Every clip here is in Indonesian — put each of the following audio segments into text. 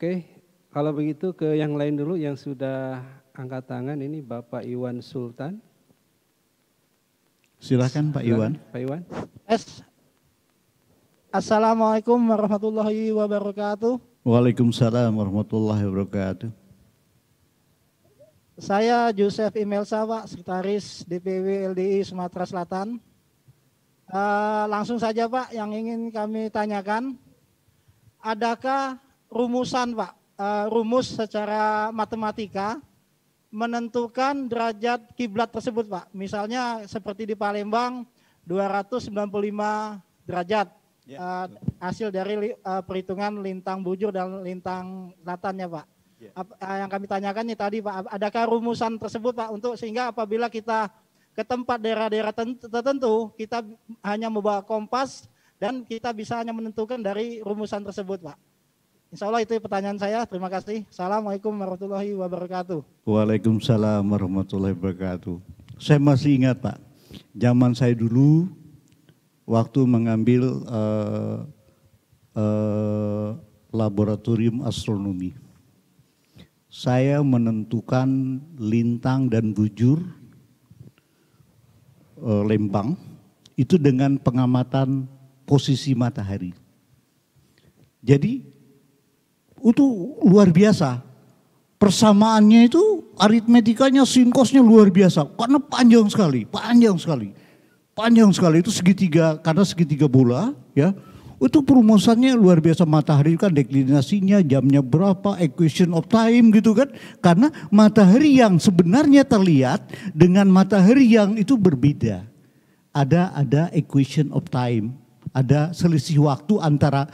Oke, kalau begitu ke yang lain dulu yang sudah angkat tangan ini Bapak Iwan Sultan. Silakan Pak Iwan. Pak Iwan. Yes. Assalamualaikum warahmatullahi wabarakatuh. Waalaikumsalam warahmatullahi wabarakatuh. Saya Joseph Imel Sawa, Sekretaris DPW LDI Sumatera Selatan. Uh, langsung saja Pak, yang ingin kami tanyakan, adakah rumusan Pak, uh, rumus secara matematika menentukan derajat kiblat tersebut Pak. Misalnya seperti di Palembang 295 derajat ya, uh, hasil dari uh, perhitungan lintang bujur dan lintang latannya Pak. Ya. Apa, yang kami tanyakan nih tadi Pak, adakah rumusan tersebut Pak untuk sehingga apabila kita ke tempat daerah-daerah tertentu kita hanya membawa kompas dan kita bisa hanya menentukan dari rumusan tersebut Pak. Insya Allah itu pertanyaan saya. Terima kasih. Assalamualaikum warahmatullahi wabarakatuh. Waalaikumsalam warahmatullahi wabarakatuh. Saya masih ingat Pak, zaman saya dulu waktu mengambil uh, uh, laboratorium astronomi. Saya menentukan lintang dan bujur uh, eh, lembang itu dengan pengamatan posisi matahari. Jadi itu luar biasa. Persamaannya itu aritmetikanya sinkosnya luar biasa karena panjang sekali, panjang sekali. Panjang sekali itu segitiga karena segitiga bola ya. Itu perumusannya luar biasa matahari kan deklinasinya, jamnya berapa, equation of time gitu kan. Karena matahari yang sebenarnya terlihat dengan matahari yang itu berbeda. Ada ada equation of time, ada selisih waktu antara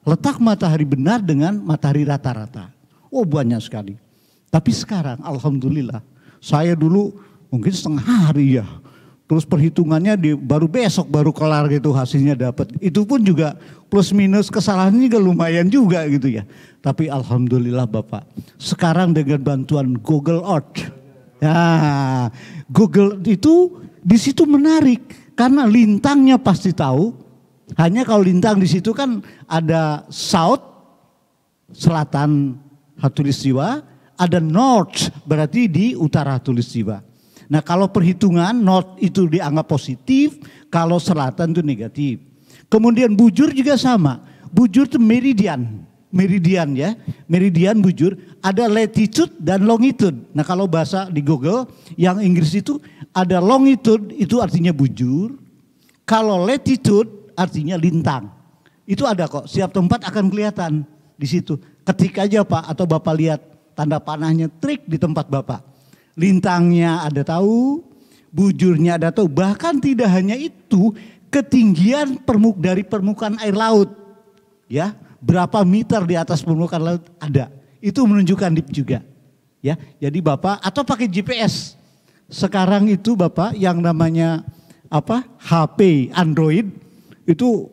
Letak matahari benar dengan matahari rata-rata. Oh banyak sekali. Tapi sekarang alhamdulillah saya dulu mungkin setengah hari ya. Terus perhitungannya di, baru besok baru kelar gitu hasilnya dapat. Itu pun juga plus minus kesalahannya juga lumayan juga gitu ya. Tapi alhamdulillah Bapak, sekarang dengan bantuan Google Earth. Ya, Google itu di situ menarik karena lintangnya pasti tahu, hanya kalau lintang di situ kan ada south, selatan hatulistiwa, ada north, berarti di utara hatulistiwa. Nah kalau perhitungan north itu dianggap positif, kalau selatan itu negatif. Kemudian bujur juga sama, bujur itu meridian, meridian ya, meridian bujur, ada latitude dan longitude. Nah kalau bahasa di Google yang Inggris itu ada longitude itu artinya bujur, kalau latitude artinya lintang. Itu ada kok, setiap tempat akan kelihatan di situ. Ketik aja Pak atau Bapak lihat tanda panahnya trik di tempat Bapak. Lintangnya ada tahu, bujurnya ada tahu. Bahkan tidak hanya itu, ketinggian permuk dari permukaan air laut. Ya, berapa meter di atas permukaan laut ada. Itu menunjukkan dip juga. Ya, jadi Bapak atau pakai GPS. Sekarang itu Bapak yang namanya apa? HP Android itu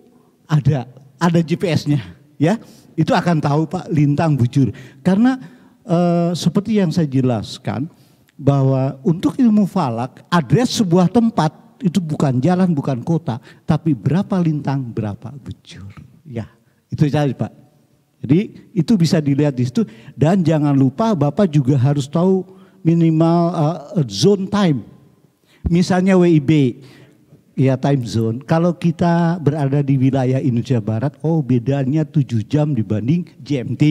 ada ada GPS-nya ya. Itu akan tahu Pak lintang bujur. Karena eh, seperti yang saya jelaskan bahwa untuk ilmu falak adres sebuah tempat itu bukan jalan, bukan kota, tapi berapa lintang, berapa bujur. Ya, itu cari Pak. Jadi itu bisa dilihat di situ dan jangan lupa Bapak juga harus tahu minimal uh, zone time. Misalnya WIB, Ya time zone. Kalau kita berada di wilayah Indonesia Barat, oh bedanya 7 jam dibanding GMT.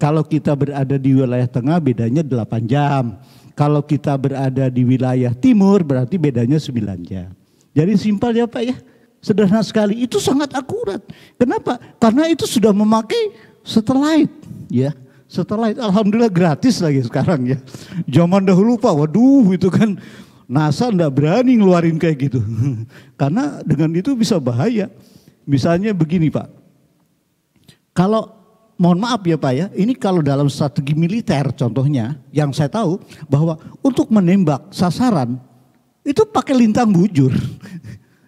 Kalau kita berada di wilayah tengah bedanya 8 jam. Kalau kita berada di wilayah timur berarti bedanya 9 jam. Jadi simpel ya Pak ya. Sederhana sekali. Itu sangat akurat. Kenapa? Karena itu sudah memakai satelit ya. Satelit alhamdulillah gratis lagi sekarang ya. Zaman dahulu Pak, waduh itu kan NASA tidak berani ngeluarin kayak gitu. Karena dengan itu bisa bahaya. Misalnya begini Pak. Kalau, mohon maaf ya Pak ya, ini kalau dalam strategi militer contohnya, yang saya tahu bahwa untuk menembak sasaran, itu pakai lintang bujur.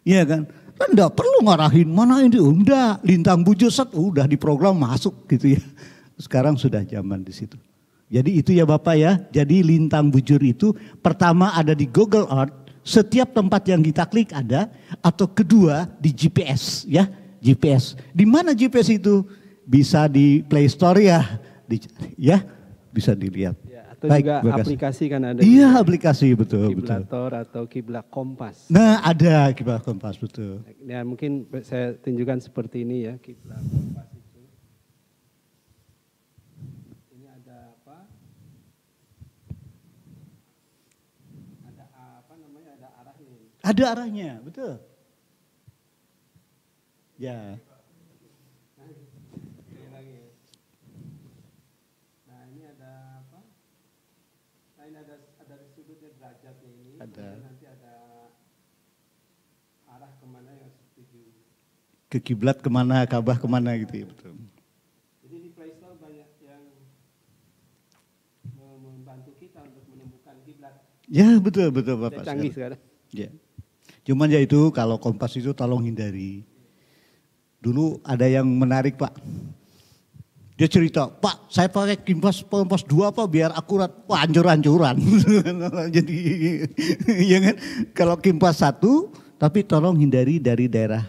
Iya kan? Kan enggak perlu ngarahin mana ini, enggak. Lintang bujur set, udah diprogram masuk gitu ya. Sekarang sudah zaman di situ. Jadi itu ya Bapak ya. Jadi lintang bujur itu pertama ada di Google Earth, setiap tempat yang kita klik ada atau kedua di GPS ya, GPS. Di mana GPS itu? Bisa di Play Store ya, di, ya bisa dilihat. Ya, atau Baik, juga berkasih. aplikasi kan ada. Iya, aplikasi betul Kiblator betul. atau kiblat kompas. Nah, ada kiblat kompas betul. Ya, mungkin saya tunjukkan seperti ini ya, kiblat kompas. Ada arahnya, betul. Ya. Nah, ini ada apa? Nah ini ada ada sudutnya derajatnya ini. Ada. Nanti ada arah kemana yang setuju. Ke kiblat kemana, kabah kemana gitu ya, betul. Jadi di Playstore banyak yang membantu kita untuk menemukan kiblat. Ya betul betul bapak. Canggih sekarang. Ya. Yeah. Cuman ya itu kalau kompas itu tolong hindari. Dulu ada yang menarik pak. Dia cerita, Pak saya pakai kompas kompas dua pak biar akurat. Wah hancur-hancuran. Jadi ya kan kalau kompas satu tapi tolong hindari dari daerah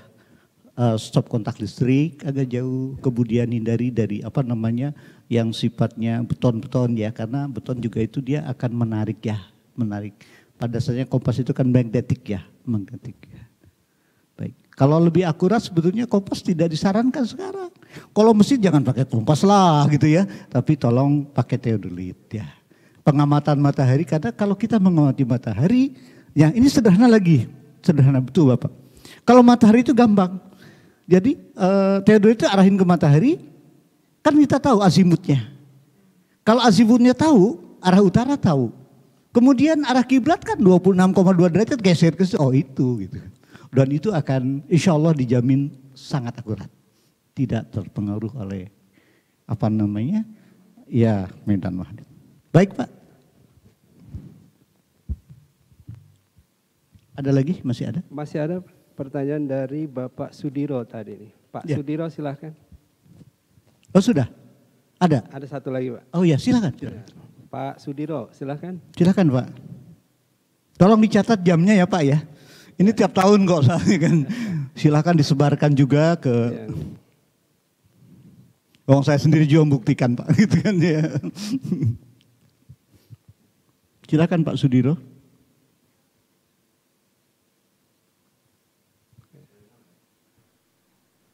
uh, stop kontak listrik agak jauh kemudian hindari dari apa namanya yang sifatnya beton-beton ya karena beton juga itu dia akan menarik ya menarik pada saatnya kompas itu kan magnetik ya mengetiknya. Baik. Kalau lebih akurat sebetulnya kompas tidak disarankan sekarang. Kalau mesin jangan pakai kompas lah gitu ya. Tapi tolong pakai teodolit ya. Pengamatan matahari karena kalau kita mengamati matahari, yang ini sederhana lagi. Sederhana betul Bapak. Kalau matahari itu gampang. Jadi uh, eh, teodolit itu arahin ke matahari, kan kita tahu azimutnya. Kalau azimutnya tahu, arah utara tahu. Kemudian arah kiblat kan 26,2 derajat geser ke oh itu gitu. Dan itu akan insya Allah dijamin sangat akurat. Tidak terpengaruh oleh apa namanya ya medan magnet. Baik Pak. Ada lagi? Masih ada? Masih ada pertanyaan dari Bapak Sudiro tadi nih. Pak ya. Sudiro silahkan. Oh sudah? Ada? Ada satu lagi Pak. Oh iya silahkan. silakan. Pak Sudiro, silahkan. Silahkan Pak. Tolong dicatat jamnya ya Pak ya. Ini ya. tiap tahun kok soalnya kan. silahkan disebarkan juga ke... Ya. Wong oh, saya sendiri juga membuktikan Pak gitu kan ya. silahkan Pak Sudiro.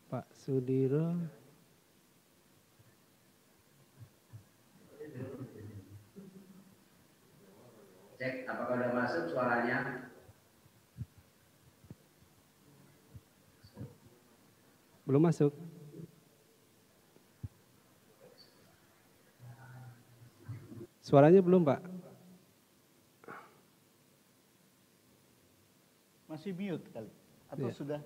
Pak Sudiro. pada masuk suaranya? Belum masuk. Suaranya belum, Pak. Masih mute kali atau ya. sudah?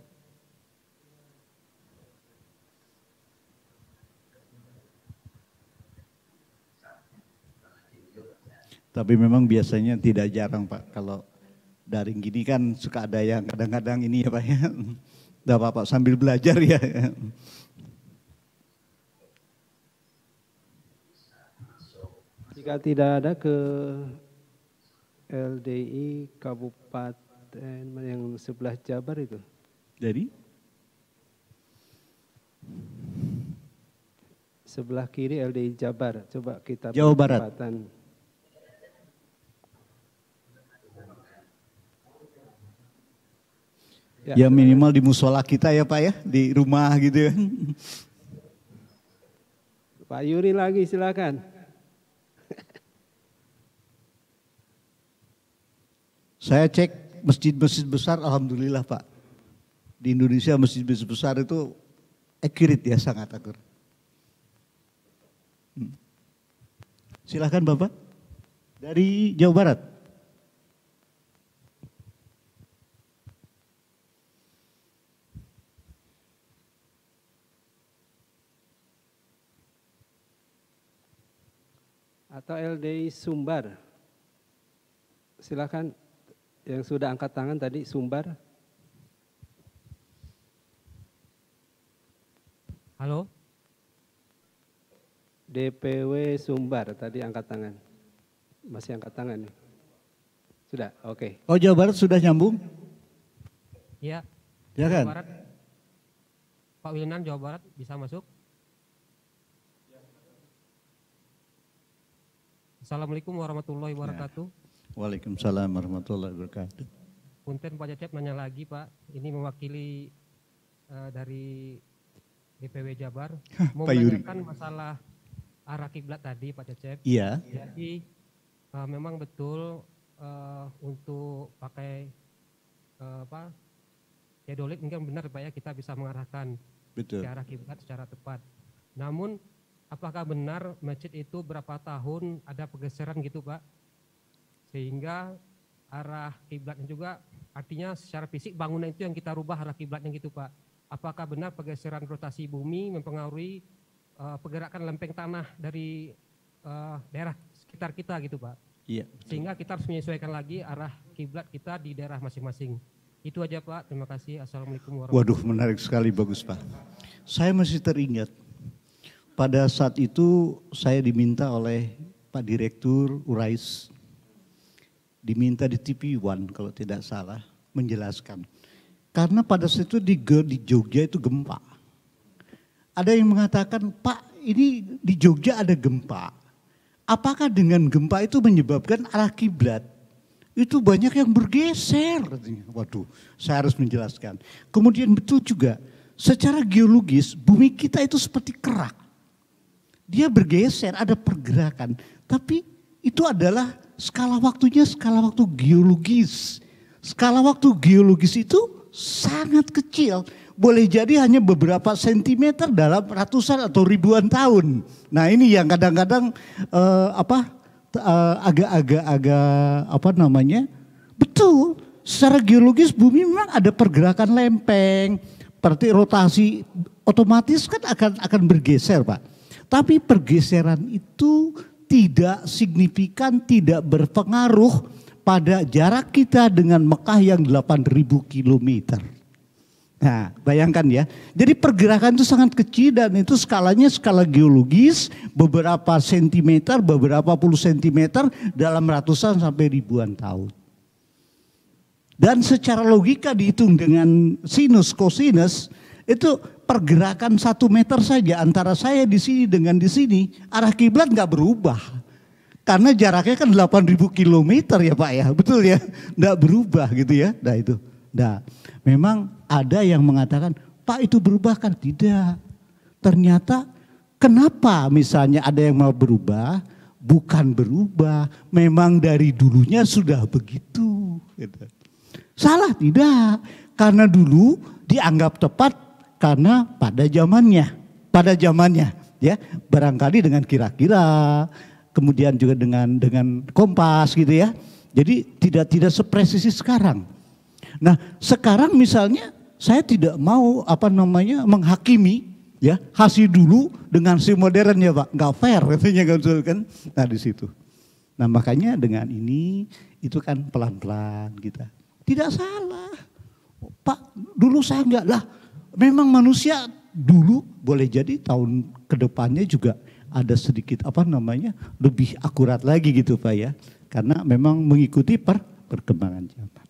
Tapi memang biasanya tidak jarang Pak kalau daring gini kan suka ada yang kadang-kadang ini ya Pak ya. Tidak apa-apa sambil belajar ya. Jika tidak ada ke LDI Kabupaten yang sebelah Jabar itu. Jadi? Sebelah kiri LDI Jabar. Coba kita Jawa Barat. Ya. ya, minimal di musola kita ya Pak ya, di rumah gitu ya. Pak Yuri lagi silakan. Saya cek masjid-masjid besar alhamdulillah Pak. Di Indonesia masjid-masjid besar itu accurate ya sangat akur. Hmm. Silakan Bapak. Dari Jawa Barat. atau LDI Sumbar. Silakan yang sudah angkat tangan tadi Sumbar. Halo. DPW Sumbar tadi angkat tangan. Masih angkat tangan Sudah, oke. Okay. Oh Jawa Barat sudah nyambung? Iya. Ya kan? Jawa Barat. Pak Wilnan Jawa Barat bisa masuk? Assalamualaikum warahmatullahi ya. wabarakatuh. Ya. Waalaikumsalam warahmatullahi wabarakatuh. Punten Pak Cecep nanya lagi Pak, ini mewakili uh, dari DPW Jabar mau menanyakan masalah arah kiblat tadi Pak Cecep. Iya. Jadi uh, memang betul uh, untuk pakai uh, apa teodolit mungkin benar Pak ya kita bisa mengarahkan Betul. ke arah kiblat secara tepat. Namun apakah benar masjid itu berapa tahun ada pergeseran gitu Pak? Sehingga arah kiblatnya juga artinya secara fisik bangunan itu yang kita rubah arah kiblatnya gitu Pak. Apakah benar pergeseran rotasi bumi mempengaruhi uh, pergerakan lempeng tanah dari uh, daerah sekitar kita gitu Pak? Iya. Sehingga kita harus menyesuaikan lagi arah kiblat kita di daerah masing-masing. Itu aja Pak. Terima kasih. Assalamualaikum warahmatullahi wabarakatuh. Waduh, menarik sekali bagus Pak. Saya masih teringat pada saat itu saya diminta oleh Pak Direktur Urais, diminta di TV One kalau tidak salah, menjelaskan. Karena pada saat itu di, di Jogja itu gempa. Ada yang mengatakan, Pak ini di Jogja ada gempa. Apakah dengan gempa itu menyebabkan arah kiblat? Itu banyak yang bergeser. Waduh, saya harus menjelaskan. Kemudian betul juga, secara geologis bumi kita itu seperti kerak dia bergeser, ada pergerakan. Tapi itu adalah skala waktunya skala waktu geologis. Skala waktu geologis itu sangat kecil. Boleh jadi hanya beberapa sentimeter dalam ratusan atau ribuan tahun. Nah ini yang kadang-kadang uh, apa agak-agak-agak eh, uh, apa namanya betul secara geologis bumi memang ada pergerakan lempeng, berarti rotasi otomatis kan akan akan bergeser, Pak. Tapi pergeseran itu tidak signifikan, tidak berpengaruh pada jarak kita dengan Mekah yang 8000 km. Nah, bayangkan ya. Jadi pergerakan itu sangat kecil dan itu skalanya skala geologis, beberapa sentimeter, beberapa puluh sentimeter dalam ratusan sampai ribuan tahun. Dan secara logika dihitung dengan sinus kosinus itu pergerakan satu meter saja antara saya di sini dengan di sini arah kiblat nggak berubah karena jaraknya kan 8.000 km ya Pak ya betul ya nggak berubah gitu ya nah itu nah memang ada yang mengatakan Pak itu berubah kan tidak ternyata kenapa misalnya ada yang mau berubah bukan berubah memang dari dulunya sudah begitu gitu. salah tidak karena dulu dianggap tepat karena pada zamannya, pada zamannya ya, barangkali dengan kira-kira, kemudian juga dengan dengan kompas gitu ya. Jadi tidak tidak sepresisi sekarang. Nah, sekarang misalnya saya tidak mau apa namanya menghakimi ya hasil dulu dengan si modern ya pak nggak fair katanya kan, kan nah di situ nah makanya dengan ini itu kan pelan pelan kita tidak salah pak dulu saya nggak lah Memang manusia dulu boleh jadi tahun kedepannya juga ada sedikit apa namanya lebih akurat lagi gitu Pak ya. Karena memang mengikuti per, perkembangan zaman.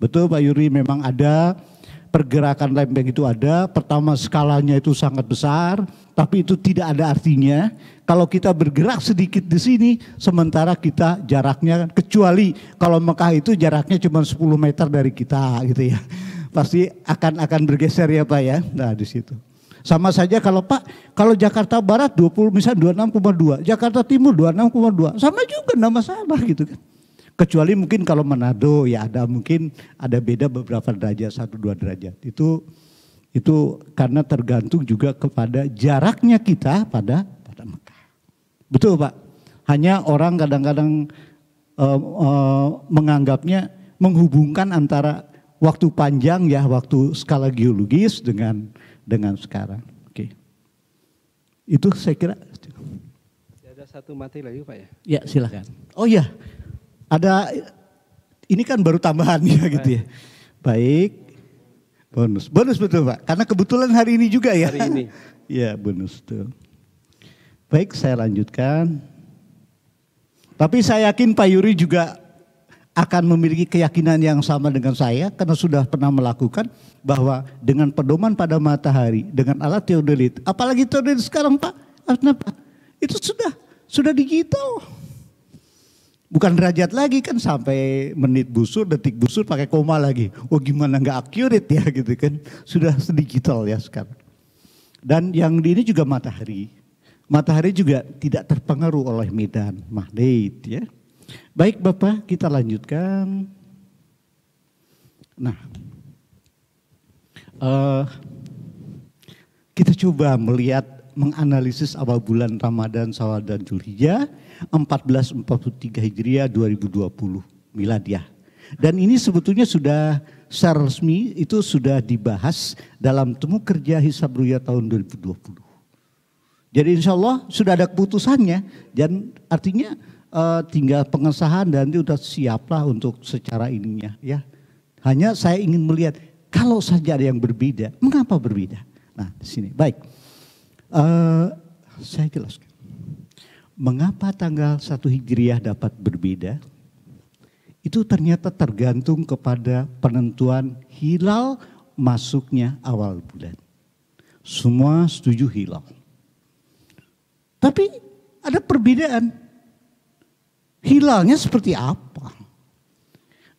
Betul Pak Yuri memang ada pergerakan lempeng itu ada. Pertama skalanya itu sangat besar, tapi itu tidak ada artinya kalau kita bergerak sedikit di sini sementara kita jaraknya kecuali kalau Mekah itu jaraknya cuma 10 meter dari kita gitu ya pasti akan akan bergeser ya Pak ya. Nah di situ. Sama saja kalau Pak, kalau Jakarta Barat 20 misalnya 26,2, Jakarta Timur 26,2, sama juga nama sama gitu kan. Kecuali mungkin kalau Manado ya ada mungkin ada beda beberapa derajat, satu dua derajat. Itu itu karena tergantung juga kepada jaraknya kita pada pada Mekah. Betul Pak. Hanya orang kadang-kadang uh, uh, menganggapnya menghubungkan antara waktu panjang ya, waktu skala geologis dengan dengan sekarang. Oke. Okay. Itu saya kira. Ya, ada satu materi lagi Pak ya? Ya silahkan. Oh ya, ada ini kan baru tambahannya Baik. gitu ya. Baik. Bonus. Bonus betul Pak. Karena kebetulan hari ini juga ya. Hari ini. ya bonus tuh. Baik saya lanjutkan. Tapi saya yakin Pak Yuri juga akan memiliki keyakinan yang sama dengan saya karena sudah pernah melakukan bahwa dengan pedoman pada matahari dengan alat teodolit apalagi teodolit sekarang Pak kenapa itu sudah sudah digital bukan derajat lagi kan sampai menit busur detik busur pakai koma lagi oh gimana nggak accurate ya gitu kan sudah digital ya sekarang dan yang di ini juga matahari matahari juga tidak terpengaruh oleh medan magnet ya Baik Bapak, kita lanjutkan. Nah, uh, kita coba melihat menganalisis awal bulan Ramadan Sawal dan Zulhijjah 1443 Hijriah 2020 Miladiah. Dan ini sebetulnya sudah secara resmi itu sudah dibahas dalam temu kerja hisab ruya tahun 2020. Jadi insya Allah sudah ada keputusannya dan artinya uh, tinggal pengesahan dan itu sudah siaplah untuk secara ininya ya. Hanya saya ingin melihat kalau saja ada yang berbeda, mengapa berbeda? Nah, di sini. Baik. Uh, saya jelaskan. Mengapa tanggal 1 Hijriah dapat berbeda? Itu ternyata tergantung kepada penentuan hilal masuknya awal bulan. Semua setuju hilal. Tapi ada perbedaan hilalnya seperti apa?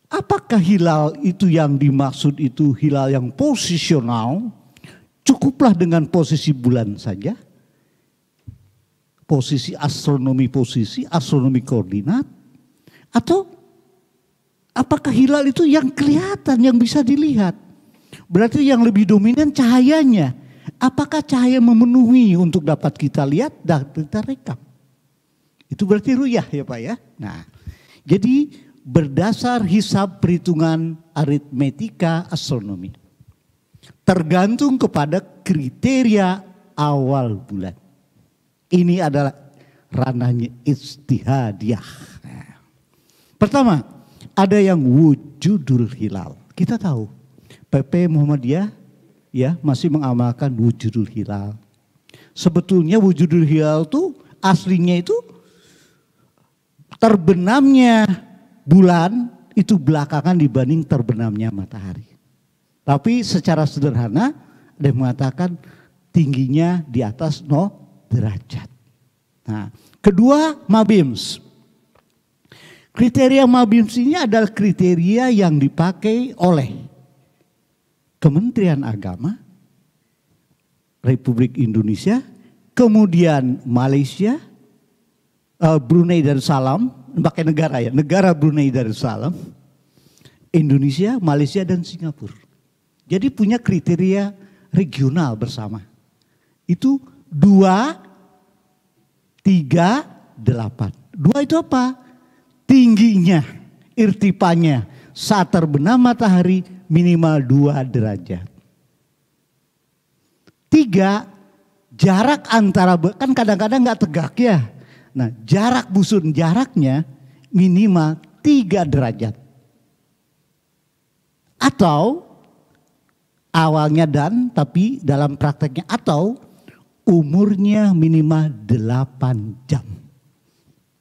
Apakah hilal itu yang dimaksud itu hilal yang posisional? Cukuplah dengan posisi bulan saja. Posisi astronomi posisi, astronomi koordinat. Atau apakah hilal itu yang kelihatan, yang bisa dilihat? Berarti yang lebih dominan cahayanya. Apakah cahaya memenuhi untuk dapat kita lihat dan kita rekam? Itu berarti ruyah ya Pak ya. Nah, jadi berdasar hisab perhitungan aritmetika astronomi. Tergantung kepada kriteria awal bulan. Ini adalah ranahnya istihadiah. Pertama, ada yang wujudul hilal. Kita tahu PP Muhammadiyah ya masih mengamalkan wujudul hilal. Sebetulnya wujudul hilal itu aslinya itu terbenamnya bulan itu belakangan dibanding terbenamnya matahari. Tapi secara sederhana ada yang mengatakan tingginya di atas 0 derajat. Nah, kedua Mabims. Kriteria Mabims ini adalah kriteria yang dipakai oleh Kementerian Agama Republik Indonesia, kemudian Malaysia, uh, Brunei Darussalam, pakai negara ya, negara Brunei Darussalam, Indonesia, Malaysia dan Singapura. Jadi punya kriteria regional bersama. Itu dua, tiga, delapan. Dua itu apa? Tingginya, irtipanya saat terbenam matahari minimal dua derajat. Tiga, jarak antara, kan kadang-kadang nggak tegak ya Nah, jarak busur jaraknya minimal 3 derajat. Atau awalnya dan tapi dalam prakteknya atau umurnya minimal 8 jam.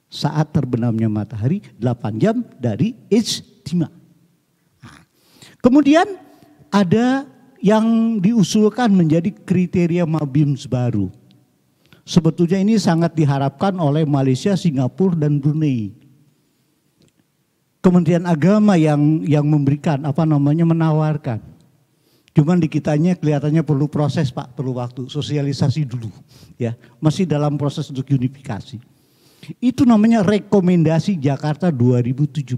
Saat terbenamnya matahari 8 jam dari istimewa. Nah, kemudian ada yang diusulkan menjadi kriteria mabims baru Sebetulnya ini sangat diharapkan oleh Malaysia, Singapura, dan Brunei. Kementerian Agama yang yang memberikan apa namanya menawarkan. Cuman di kitanya kelihatannya perlu proses Pak, perlu waktu, sosialisasi dulu ya. Masih dalam proses untuk unifikasi. Itu namanya rekomendasi Jakarta 2017.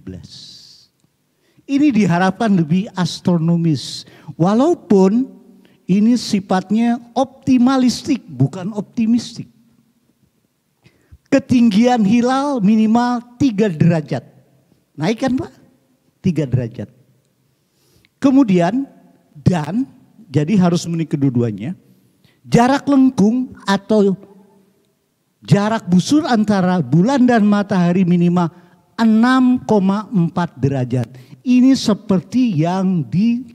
Ini diharapkan lebih astronomis. Walaupun ini sifatnya optimalistik, bukan optimistik. Ketinggian hilal minimal tiga derajat. Naikkan kan Pak? 3 derajat. Kemudian dan jadi harus menikah kedua Jarak lengkung atau jarak busur antara bulan dan matahari minimal 6,4 derajat. Ini seperti yang di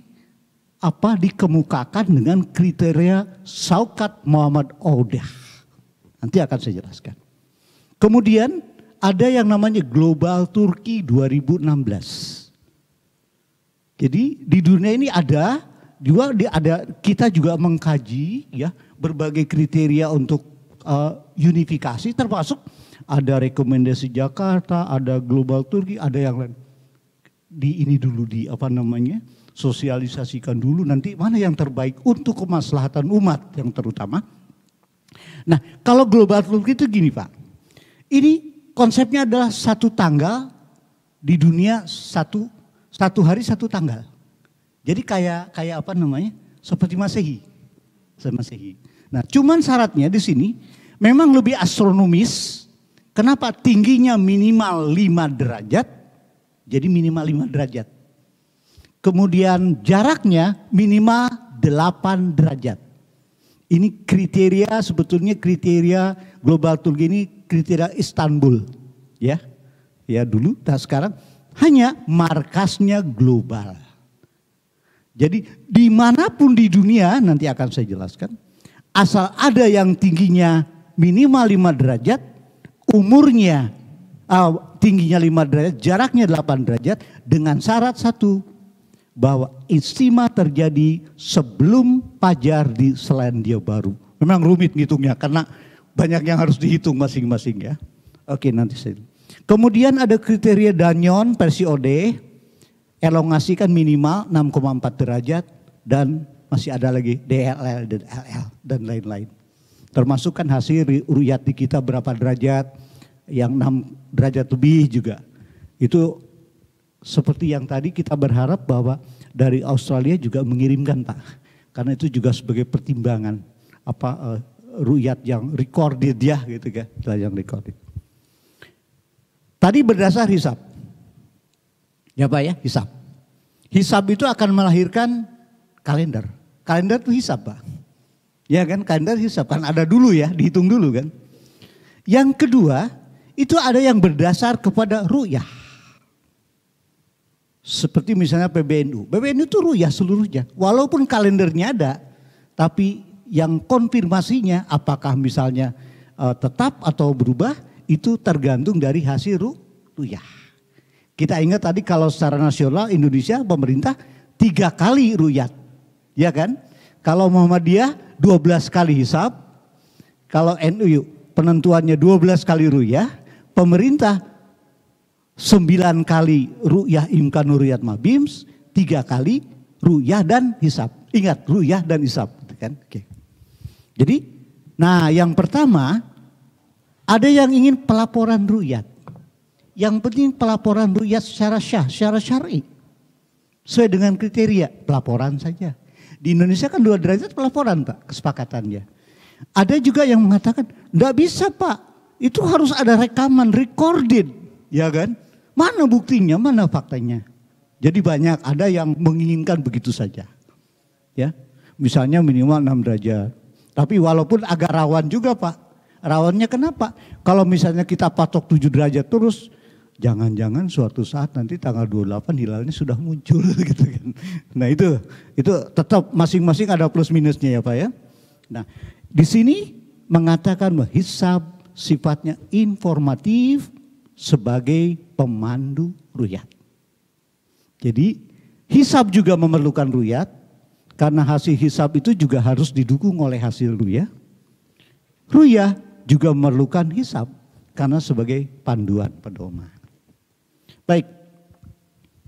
apa dikemukakan dengan kriteria Saukat Muhammad Audah. Nanti akan saya jelaskan. Kemudian ada yang namanya Global Turki 2016. Jadi di dunia ini ada juga ada kita juga mengkaji ya berbagai kriteria untuk uh, unifikasi termasuk ada rekomendasi Jakarta, ada Global Turki, ada yang lain. Di ini dulu di apa namanya? sosialisasikan dulu nanti mana yang terbaik untuk kemaslahatan umat yang terutama. Nah kalau global outlook itu gini Pak, ini konsepnya adalah satu tanggal di dunia satu satu hari satu tanggal. Jadi kayak kayak apa namanya? Seperti Masehi. Masehi. Nah, cuman syaratnya di sini memang lebih astronomis. Kenapa tingginya minimal 5 derajat? Jadi minimal 5 derajat kemudian jaraknya minimal 8 derajat. Ini kriteria sebetulnya kriteria global Turki ini kriteria Istanbul, ya, ya dulu. Nah sekarang hanya markasnya global. Jadi dimanapun di dunia nanti akan saya jelaskan, asal ada yang tingginya minimal 5 derajat, umurnya uh, tingginya 5 derajat, jaraknya 8 derajat dengan syarat satu bahwa istimewa terjadi sebelum pajar di Selandia Baru. Memang rumit ngitungnya karena banyak yang harus dihitung masing-masing ya. Oke nanti saya. Kemudian ada kriteria Danyon OD. elongasi kan minimal 6,4 derajat dan masih ada lagi DLL dan LL dan lain-lain. Termasuk kan hasil ruyat di kita berapa derajat yang 6 derajat lebih juga. Itu seperti yang tadi kita berharap bahwa dari Australia juga mengirimkan Pak. Karena itu juga sebagai pertimbangan apa uh, eh, ruyat yang recorded ya gitu kan, yang recorded. Tadi berdasar hisap. Ya Pak ya, hisap. Hisap itu akan melahirkan kalender. Kalender itu hisap Pak. Ya kan, kalender hisap kan ada dulu ya, dihitung dulu kan. Yang kedua, itu ada yang berdasar kepada ruyah. Seperti misalnya PBNU. PBNU itu ruyah seluruhnya. Walaupun kalendernya ada, tapi yang konfirmasinya apakah misalnya uh, tetap atau berubah itu tergantung dari hasil ru ruyah. Kita ingat tadi kalau secara nasional Indonesia pemerintah tiga kali ruyat. Ya kan? Kalau Muhammadiyah 12 kali hisap. Kalau NU penentuannya 12 kali ruyah. Pemerintah Sembilan kali ru'yah nuriyat mabims, tiga kali ru'yah dan hisap. Ingat, ru'yah dan hisap. Gitu kan? Oke. Jadi, nah yang pertama, ada yang ingin pelaporan ru'yat. Yang penting pelaporan ru'yat secara syah, secara syari. Sesuai dengan kriteria, pelaporan saja. Di Indonesia kan dua derajat pelaporan Pak, kesepakatannya. Ada juga yang mengatakan, enggak bisa Pak, itu harus ada rekaman, recorded, ya kan? Mana buktinya, mana faktanya? Jadi banyak ada yang menginginkan begitu saja. Ya. Misalnya minimal 6 derajat. Tapi walaupun agak rawan juga, Pak. Rawannya kenapa? Kalau misalnya kita patok 7 derajat terus, jangan-jangan suatu saat nanti tanggal 28 hilalnya sudah muncul gitu kan. Nah, itu itu tetap masing-masing ada plus minusnya ya, Pak ya. Nah, di sini mengatakan bahwa hisab sifatnya informatif sebagai pemandu ruyat. Jadi hisab juga memerlukan ruyat karena hasil hisab itu juga harus didukung oleh hasil ruyah. Ruyah juga memerlukan hisab karena sebagai panduan pedoman. Baik,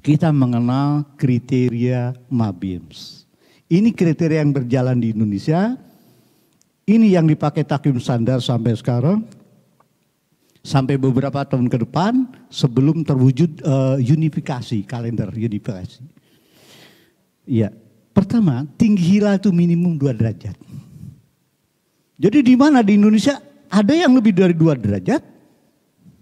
kita mengenal kriteria MABIMS. Ini kriteria yang berjalan di Indonesia. Ini yang dipakai Takim standar sampai sekarang sampai beberapa tahun ke depan sebelum terwujud uh, unifikasi kalender unifikasi. Iya. Pertama, tinggi hilal itu minimum dua derajat. Jadi di mana di Indonesia ada yang lebih dari dua derajat?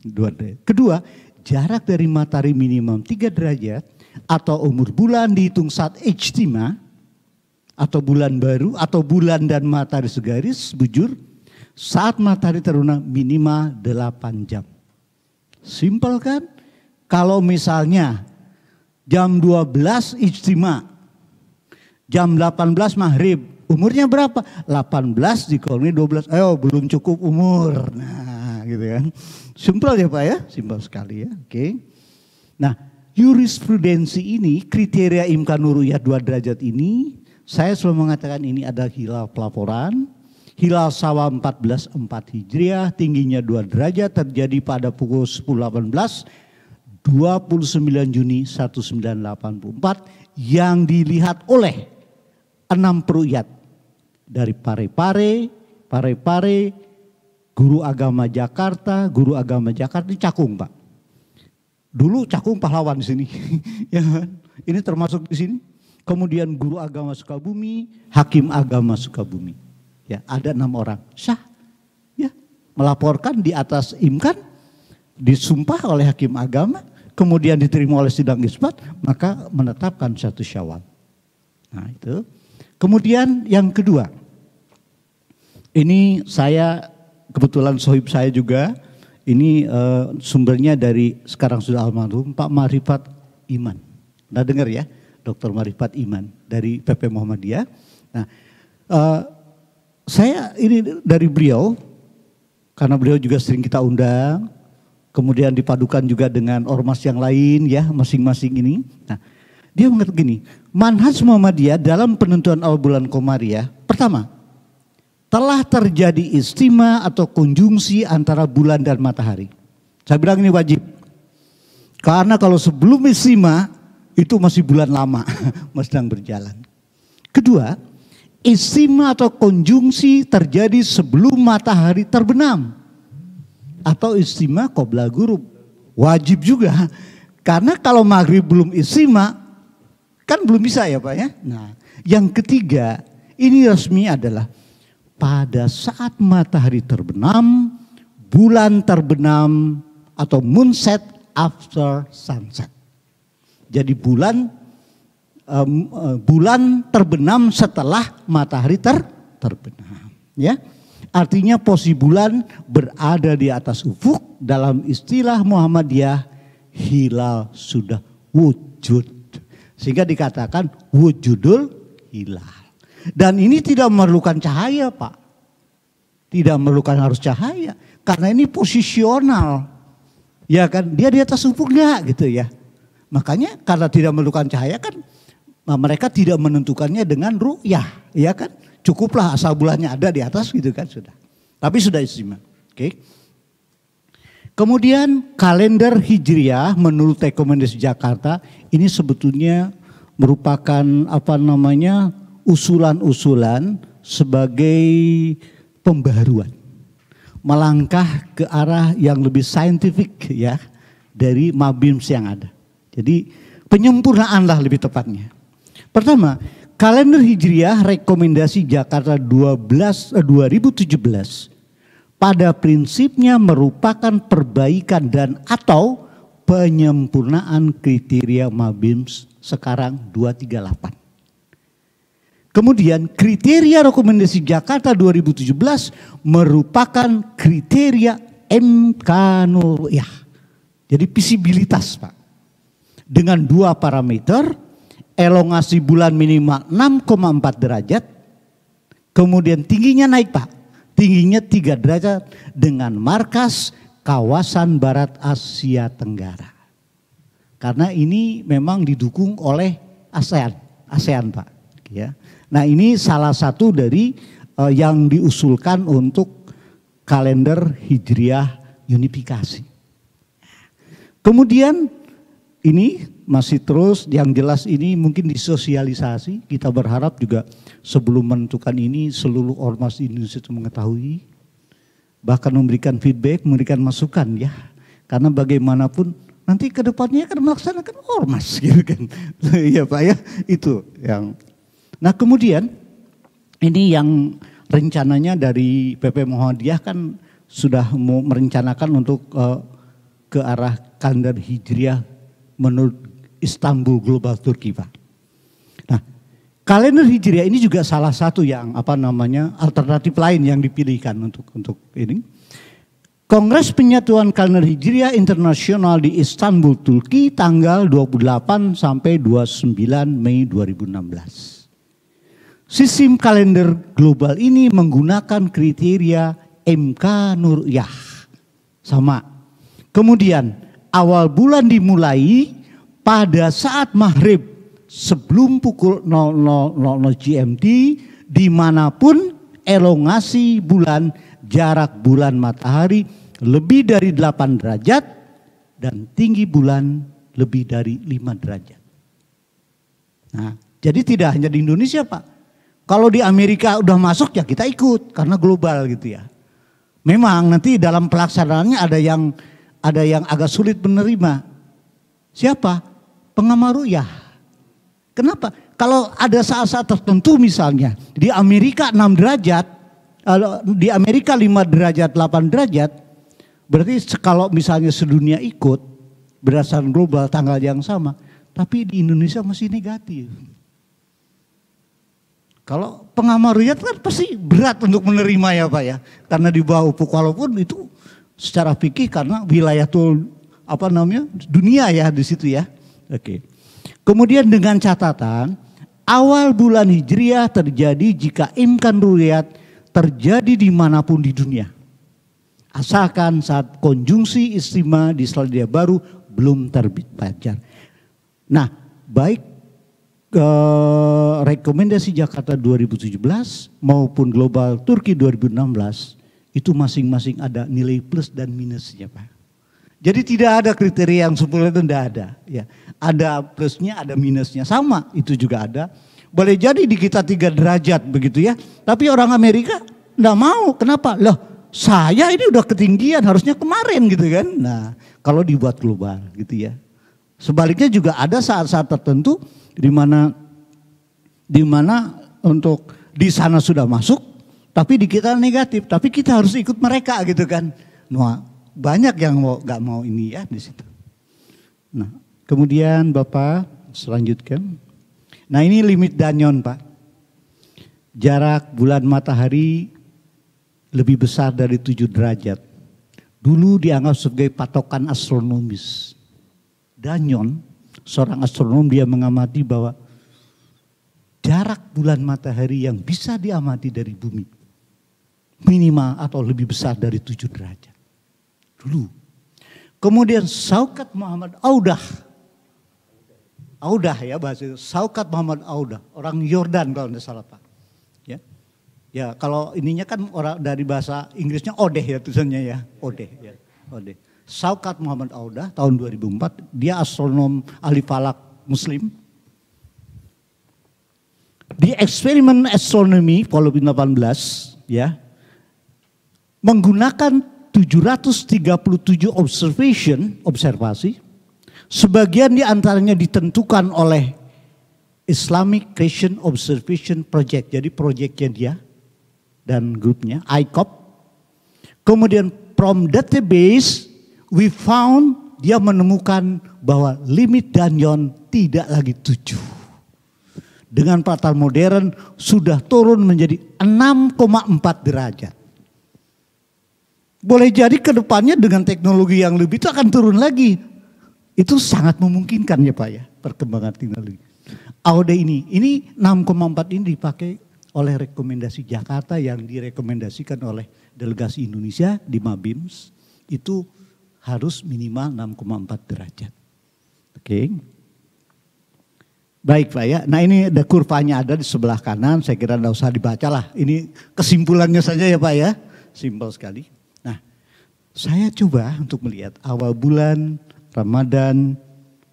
2 derajat. Kedua, jarak dari matahari minimum tiga derajat atau umur bulan dihitung saat ijtima atau bulan baru atau bulan dan matahari segaris bujur saat matahari terbenam minimal 8 jam. Simpel kan? Kalau misalnya jam 12 ijtima, jam 18 maghrib, umurnya berapa? 18 dikurangi 12, ayo belum cukup umur. Nah gitu kan. Simpel ya Pak ya, simpel sekali ya. Oke. Nah jurisprudensi ini, kriteria imkan nuruyah 2 derajat ini, saya selalu mengatakan ini ada hilal pelaporan, Hilal Sawal empat Hijriah tingginya 2 derajat terjadi pada pukul 10.18 29 Juni 1984 yang dilihat oleh enam peruyat dari pare pare pare pare guru agama Jakarta, guru agama Jakarta ini Cakung Pak. Dulu Cakung pahlawan di sini, ya kan? Ini termasuk di sini. Kemudian guru agama Sukabumi, hakim agama Sukabumi. Ya, ada enam orang. syah, Ya, melaporkan di atas imkan, disumpah oleh hakim agama, kemudian diterima oleh sidang isbat, maka menetapkan satu syawal. Nah itu. Kemudian yang kedua, ini saya kebetulan sohib saya juga, ini uh, sumbernya dari sekarang sudah almarhum Pak Marifat Iman. Nah dengar ya, Dokter Marifat Iman dari PP Muhammadiyah. Nah, uh, saya ini dari beliau karena beliau juga sering kita undang, kemudian dipadukan juga dengan ormas yang lain ya masing-masing ini. Nah, dia mengerti gini, manhaj Muhammadiyah dalam penentuan awal bulan Komariah, ya, pertama, telah terjadi istima atau konjungsi antara bulan dan matahari. Saya bilang ini wajib. Karena kalau sebelum istima itu masih bulan lama, masih sedang berjalan. Kedua, istimewa atau konjungsi terjadi sebelum matahari terbenam. Atau istimewa kobla guru. Wajib juga. Karena kalau maghrib belum istimewa, kan belum bisa ya Pak ya. Nah, yang ketiga, ini resmi adalah pada saat matahari terbenam, bulan terbenam atau moonset after sunset. Jadi bulan um, bulan terbenam setelah matahari ter terbenam ya artinya posisi bulan berada di atas ufuk dalam istilah Muhammadiyah hilal sudah wujud sehingga dikatakan wujudul hilal dan ini tidak memerlukan cahaya Pak tidak memerlukan harus cahaya karena ini posisional ya kan dia di atas ufuk enggak gitu ya makanya karena tidak memerlukan cahaya kan Nah, mereka tidak menentukannya dengan ru'yah, ya kan? Cukuplah asal bulannya ada di atas gitu kan sudah. Tapi sudah istimewa. Oke. Kemudian kalender Hijriah menurut rekomendasi Jakarta ini sebetulnya merupakan apa namanya usulan-usulan sebagai pembaruan melangkah ke arah yang lebih saintifik ya dari mabims yang ada. Jadi penyempurnaan lah lebih tepatnya. Pertama, kalender Hijriah rekomendasi Jakarta 12 2017 eh, pada prinsipnya merupakan perbaikan dan atau penyempurnaan kriteria Mabims sekarang 238. Kemudian kriteria rekomendasi Jakarta 2017 merupakan kriteria MK Nuriyah. Jadi visibilitas Pak. Dengan dua parameter elongasi bulan minimal 6,4 derajat, kemudian tingginya naik Pak, tingginya 3 derajat dengan markas kawasan Barat Asia Tenggara. Karena ini memang didukung oleh ASEAN, ASEAN Pak. Ya. Nah ini salah satu dari uh, yang diusulkan untuk kalender Hijriah Unifikasi. Kemudian ini masih terus yang jelas ini mungkin disosialisasi. Kita berharap juga sebelum menentukan ini seluruh ormas di Indonesia itu mengetahui bahkan memberikan feedback, memberikan masukan ya. Karena bagaimanapun nanti kedepannya akan melaksanakan ormas gitu kan. Iya Pak ya, itu yang Nah, kemudian ini yang rencananya dari PP Muhammadiyah kan sudah mau merencanakan untuk uh, ke arah kalender hijriah menurut Istanbul Global Turki Pak. Nah, kalender Hijriah ini juga salah satu yang apa namanya alternatif lain yang dipilihkan untuk untuk ini. Kongres Penyatuan Kalender Hijriah Internasional di Istanbul, Turki tanggal 28 sampai 29 Mei 2016. Sistem kalender global ini menggunakan kriteria MK Nuriyah. Sama. Kemudian awal bulan dimulai pada saat maghrib sebelum pukul 00.00 GMT dimanapun elongasi bulan jarak bulan matahari lebih dari 8 derajat dan tinggi bulan lebih dari 5 derajat. Nah, jadi tidak hanya di Indonesia, Pak. Kalau di Amerika udah masuk ya kita ikut karena global gitu ya. Memang nanti dalam pelaksanaannya ada yang ada yang agak sulit menerima. Siapa? ya, Kenapa? Kalau ada saat-saat tertentu misalnya di Amerika 6 derajat, di Amerika 5 derajat, 8 derajat, berarti kalau misalnya sedunia ikut berdasarkan global tanggal yang sama, tapi di Indonesia masih negatif. Kalau pengamaru ya, kan pasti berat untuk menerima ya Pak ya. Karena di bawah upuk walaupun itu secara fikih karena wilayah tuh apa namanya dunia ya di situ ya. Oke. Okay. Kemudian dengan catatan awal bulan Hijriah terjadi jika imkan ruyat terjadi dimanapun di dunia. Asalkan saat konjungsi istimewa di Selandia Baru belum terbit fajar. Nah, baik ke eh, rekomendasi Jakarta 2017 maupun Global Turki 2016 itu masing-masing ada nilai plus dan minusnya Pak. Jadi tidak ada kriteria yang sempurna itu tidak ada. Ya. Ada plusnya, ada minusnya. Sama, itu juga ada. Boleh jadi di kita tiga derajat begitu ya. Tapi orang Amerika tidak mau. Kenapa? Loh, saya ini udah ketinggian, harusnya kemarin gitu kan. Nah, kalau dibuat global gitu ya. Sebaliknya juga ada saat-saat tertentu di mana di mana untuk di sana sudah masuk, tapi di kita negatif, tapi kita harus ikut mereka gitu kan. Nah, banyak yang mau nggak mau ini ya di situ. Nah, kemudian Bapak selanjutkan. Nah, ini limit danyon, Pak. Jarak bulan matahari lebih besar dari tujuh derajat. Dulu dianggap sebagai patokan astronomis. Danyon, seorang astronom dia mengamati bahwa jarak bulan matahari yang bisa diamati dari bumi minimal atau lebih besar dari tujuh derajat dulu. Kemudian Saukat Muhammad Audah. Audah ya bahasa itu. Saukat Muhammad Audah. Orang Yordan kalau tidak salah Pak. Ya. Ya kalau ininya kan orang dari bahasa Inggrisnya Odeh ya tulisannya ya. Odeh ya. Odeh. Saukat Muhammad Audah tahun 2004. Dia astronom ahli falak muslim. Di eksperimen astronomi volume 18 ya menggunakan 737 observation, observasi, sebagian di antaranya ditentukan oleh Islamic Christian Observation Project, jadi proyeknya dia dan grupnya, ICOP. Kemudian from database, we found dia menemukan bahwa limit Danyon tidak lagi tujuh. Dengan peralatan modern sudah turun menjadi 6,4 derajat. Boleh jadi ke depannya dengan teknologi yang lebih itu akan turun lagi. Itu sangat memungkinkan ya Pak ya, perkembangan teknologi. Aude ini, ini 6,4 ini dipakai oleh rekomendasi Jakarta yang direkomendasikan oleh delegasi Indonesia di Mabims itu harus minimal 6,4 derajat. Oke. Okay. Baik Pak ya, nah ini ada kurvanya ada di sebelah kanan, saya kira tidak usah dibacalah. Ini kesimpulannya saja ya Pak ya, simpel sekali. Saya coba untuk melihat awal bulan Ramadan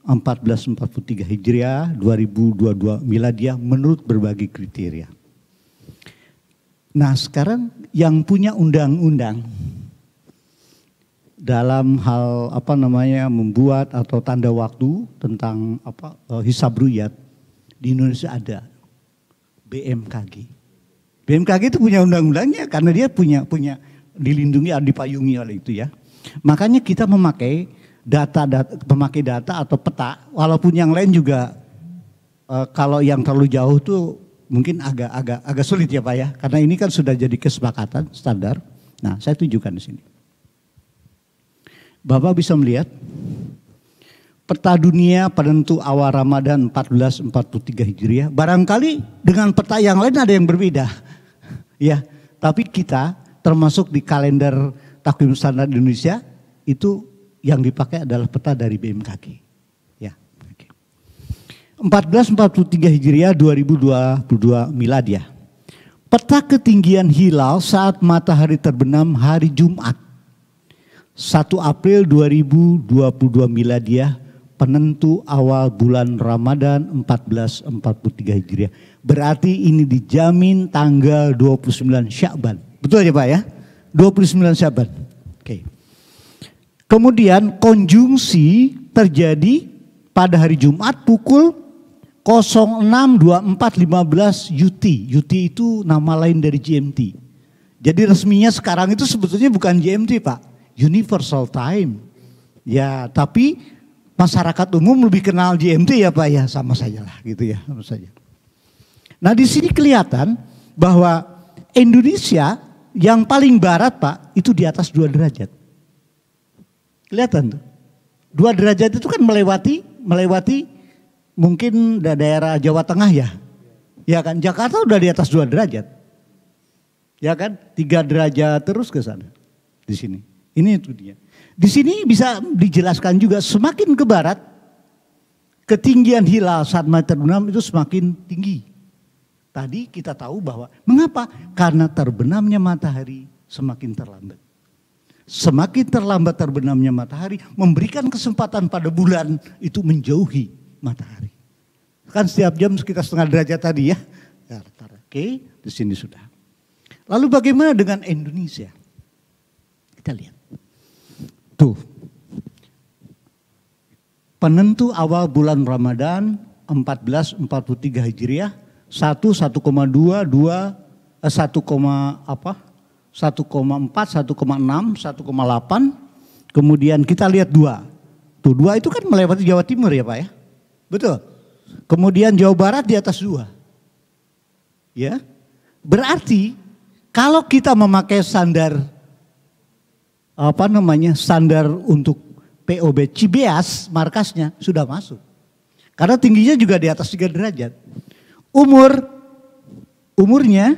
1443 Hijriah 2022 Miladiah menurut berbagai kriteria. Nah sekarang yang punya undang-undang dalam hal apa namanya membuat atau tanda waktu tentang apa e, hisab ruyat di Indonesia ada BMKG. BMKG itu punya undang-undangnya karena dia punya punya dilindungi atau dipayungi oleh itu ya. Makanya kita memakai data, data memakai data atau peta walaupun yang lain juga e, kalau yang terlalu jauh tuh mungkin agak agak agak sulit ya Pak ya karena ini kan sudah jadi kesepakatan standar. Nah, saya tunjukkan di sini. Bapak bisa melihat peta dunia penentu awal Ramadan 1443 Hijriah. Barangkali dengan peta yang lain ada yang berbeda. ya, tapi kita termasuk di kalender takwim standar Indonesia itu yang dipakai adalah peta dari BMKG. Ya. 1443 Hijriah 2022 Miladiah. Peta ketinggian hilal saat matahari terbenam hari Jumat. 1 April 2022 Miladiah penentu awal bulan Ramadan 1443 Hijriah. Berarti ini dijamin tanggal 29 Syakban. Betul ya Pak ya? 29 Syaban. Oke. Kemudian konjungsi terjadi pada hari Jumat pukul 062415 UT. UT itu nama lain dari GMT. Jadi resminya sekarang itu sebetulnya bukan GMT Pak. Universal Time. Ya tapi masyarakat umum lebih kenal GMT ya Pak ya. Sama saja lah gitu ya. Sama saja. Nah di sini kelihatan bahwa Indonesia yang paling barat Pak itu di atas dua derajat. Kelihatan tuh. dua derajat itu kan melewati melewati mungkin daerah Jawa Tengah ya. Ya kan Jakarta udah di atas dua derajat. Ya kan tiga derajat terus ke sana di sini. Ini itu dia. Di sini bisa dijelaskan juga semakin ke barat ketinggian hilal saat meter 6 itu semakin tinggi. Tadi kita tahu bahwa mengapa? Karena terbenamnya matahari semakin terlambat. Semakin terlambat terbenamnya matahari memberikan kesempatan pada bulan itu menjauhi matahari. Kan setiap jam sekitar setengah derajat tadi ya. ya Oke, di sini sudah. Lalu bagaimana dengan Indonesia? Kita lihat. Tuh. Penentu awal bulan Ramadan 1443 Hijriah 1 1,2 2 1, apa? 1,4, 1,6, 1,8. Kemudian kita lihat 2. Tuh 2 itu kan melewati Jawa Timur ya Pak ya. Betul. Kemudian Jawa Barat di atas 2. Ya. Berarti kalau kita memakai standar apa namanya? standar untuk POB Cibeas markasnya sudah masuk. Karena tingginya juga di atas 3 derajat umur umurnya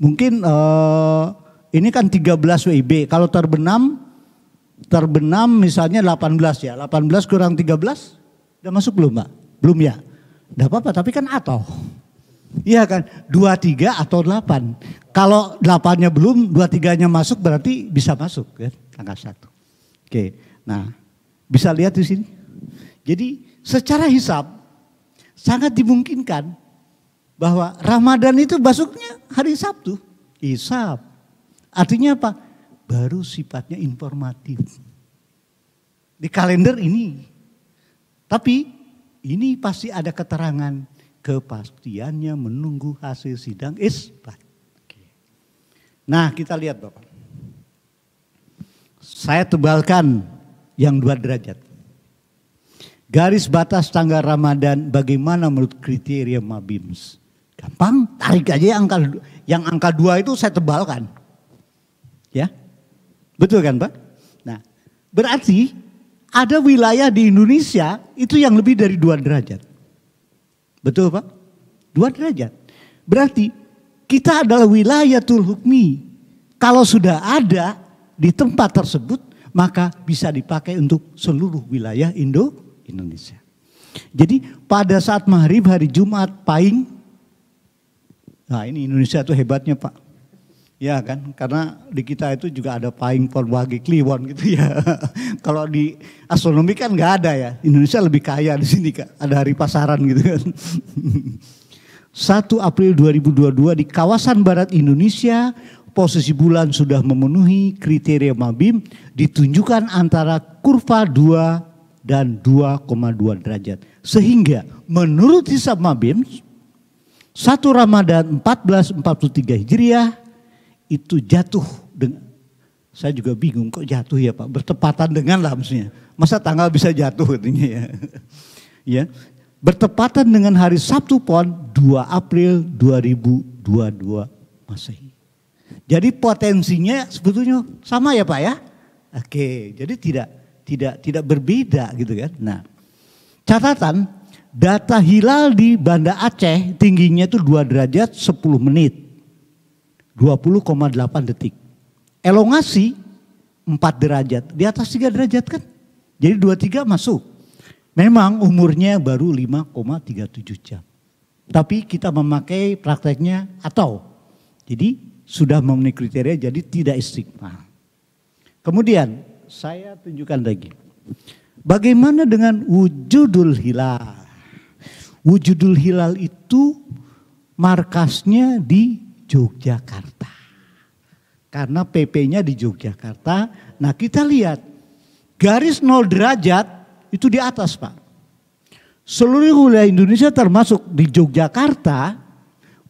mungkin uh, ini kan 13 WIB. Kalau terbenam terbenam misalnya 18 ya. 18 kurang 13 udah masuk belum, Mbak? Belum ya? Enggak apa-apa, tapi kan atau. Iya kan? 23 atau 8. Kalau 8-nya belum, 23-nya masuk berarti bisa masuk ya, angka 1. Oke. Nah, bisa lihat di sini. Jadi secara hisap sangat dimungkinkan bahwa Ramadan itu masuknya hari Sabtu. Isab. Artinya apa? Baru sifatnya informatif. Di kalender ini. Tapi ini pasti ada keterangan kepastiannya menunggu hasil sidang isbat. Nah kita lihat Bapak. Saya tebalkan yang dua derajat. Garis batas tanggal Ramadan bagaimana menurut kriteria Mabims. Gampang, tarik aja yang angka yang angka dua itu saya tebalkan. Ya. Betul kan, Pak? Nah, berarti ada wilayah di Indonesia itu yang lebih dari dua derajat. Betul, Pak? Dua derajat. Berarti kita adalah wilayah tulhukmi. Kalau sudah ada di tempat tersebut, maka bisa dipakai untuk seluruh wilayah Indo Indonesia. Jadi pada saat maghrib hari Jumat Pahing Nah ini Indonesia itu hebatnya Pak. Ya kan, karena di kita itu juga ada Paing Porbagi Kliwon gitu ya. Kalau di astronomi kan nggak ada ya. Indonesia lebih kaya di sini Kak, ada hari pasaran gitu kan. 1 April 2022 di kawasan barat Indonesia posisi bulan sudah memenuhi kriteria Mabim ditunjukkan antara kurva 2 dan 2,2 derajat. Sehingga menurut hisab Mabim 1 Ramadan 1443 Hijriah itu jatuh dengan saya juga bingung kok jatuh ya Pak, bertepatan dengan lah maksudnya. Masa tanggal bisa jatuh katanya ya. ya. Bertepatan dengan hari Sabtu Pon 2 April 2022 Masehi. Jadi potensinya sebetulnya sama ya Pak ya. Oke, jadi tidak tidak tidak berbeda gitu kan. Nah, catatan Data hilal di Banda Aceh tingginya itu 2 derajat 10 menit. 20,8 detik. Elongasi 4 derajat. Di atas 3 derajat kan. Jadi 23 masuk. Memang umurnya baru 5,37 jam. Tapi kita memakai prakteknya atau. Jadi sudah memenuhi kriteria jadi tidak istiqmal. Kemudian saya tunjukkan lagi. Bagaimana dengan wujudul hilal? Wujudul Hilal itu markasnya di Yogyakarta. Karena PP-nya di Yogyakarta. Nah kita lihat garis 0 derajat itu di atas Pak. Seluruh wilayah Indonesia termasuk di Yogyakarta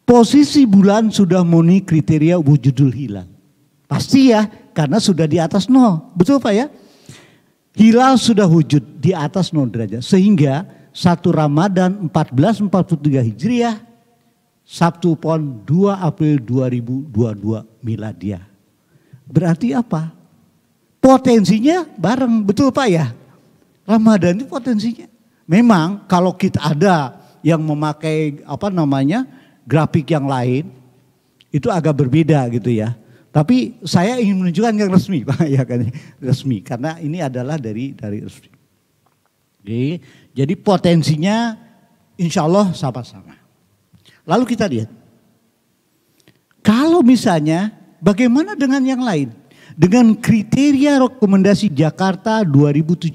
posisi bulan sudah memenuhi kriteria wujudul hilal. Pasti ya karena sudah di atas 0. Betul Pak ya? Hilal sudah wujud di atas 0 derajat. Sehingga 1 Ramadan 1443 Hijriah, Sabtu Pon 2 April 2022 miladia Berarti apa? Potensinya bareng, betul Pak ya? Ramadan itu potensinya. Memang kalau kita ada yang memakai apa namanya grafik yang lain, itu agak berbeda gitu ya. Tapi saya ingin menunjukkan yang resmi, Pak ya kan resmi karena ini adalah dari dari resmi. Jadi jadi potensinya insya Allah sama-sama. Lalu kita lihat. Kalau misalnya bagaimana dengan yang lain? Dengan kriteria rekomendasi Jakarta 2017.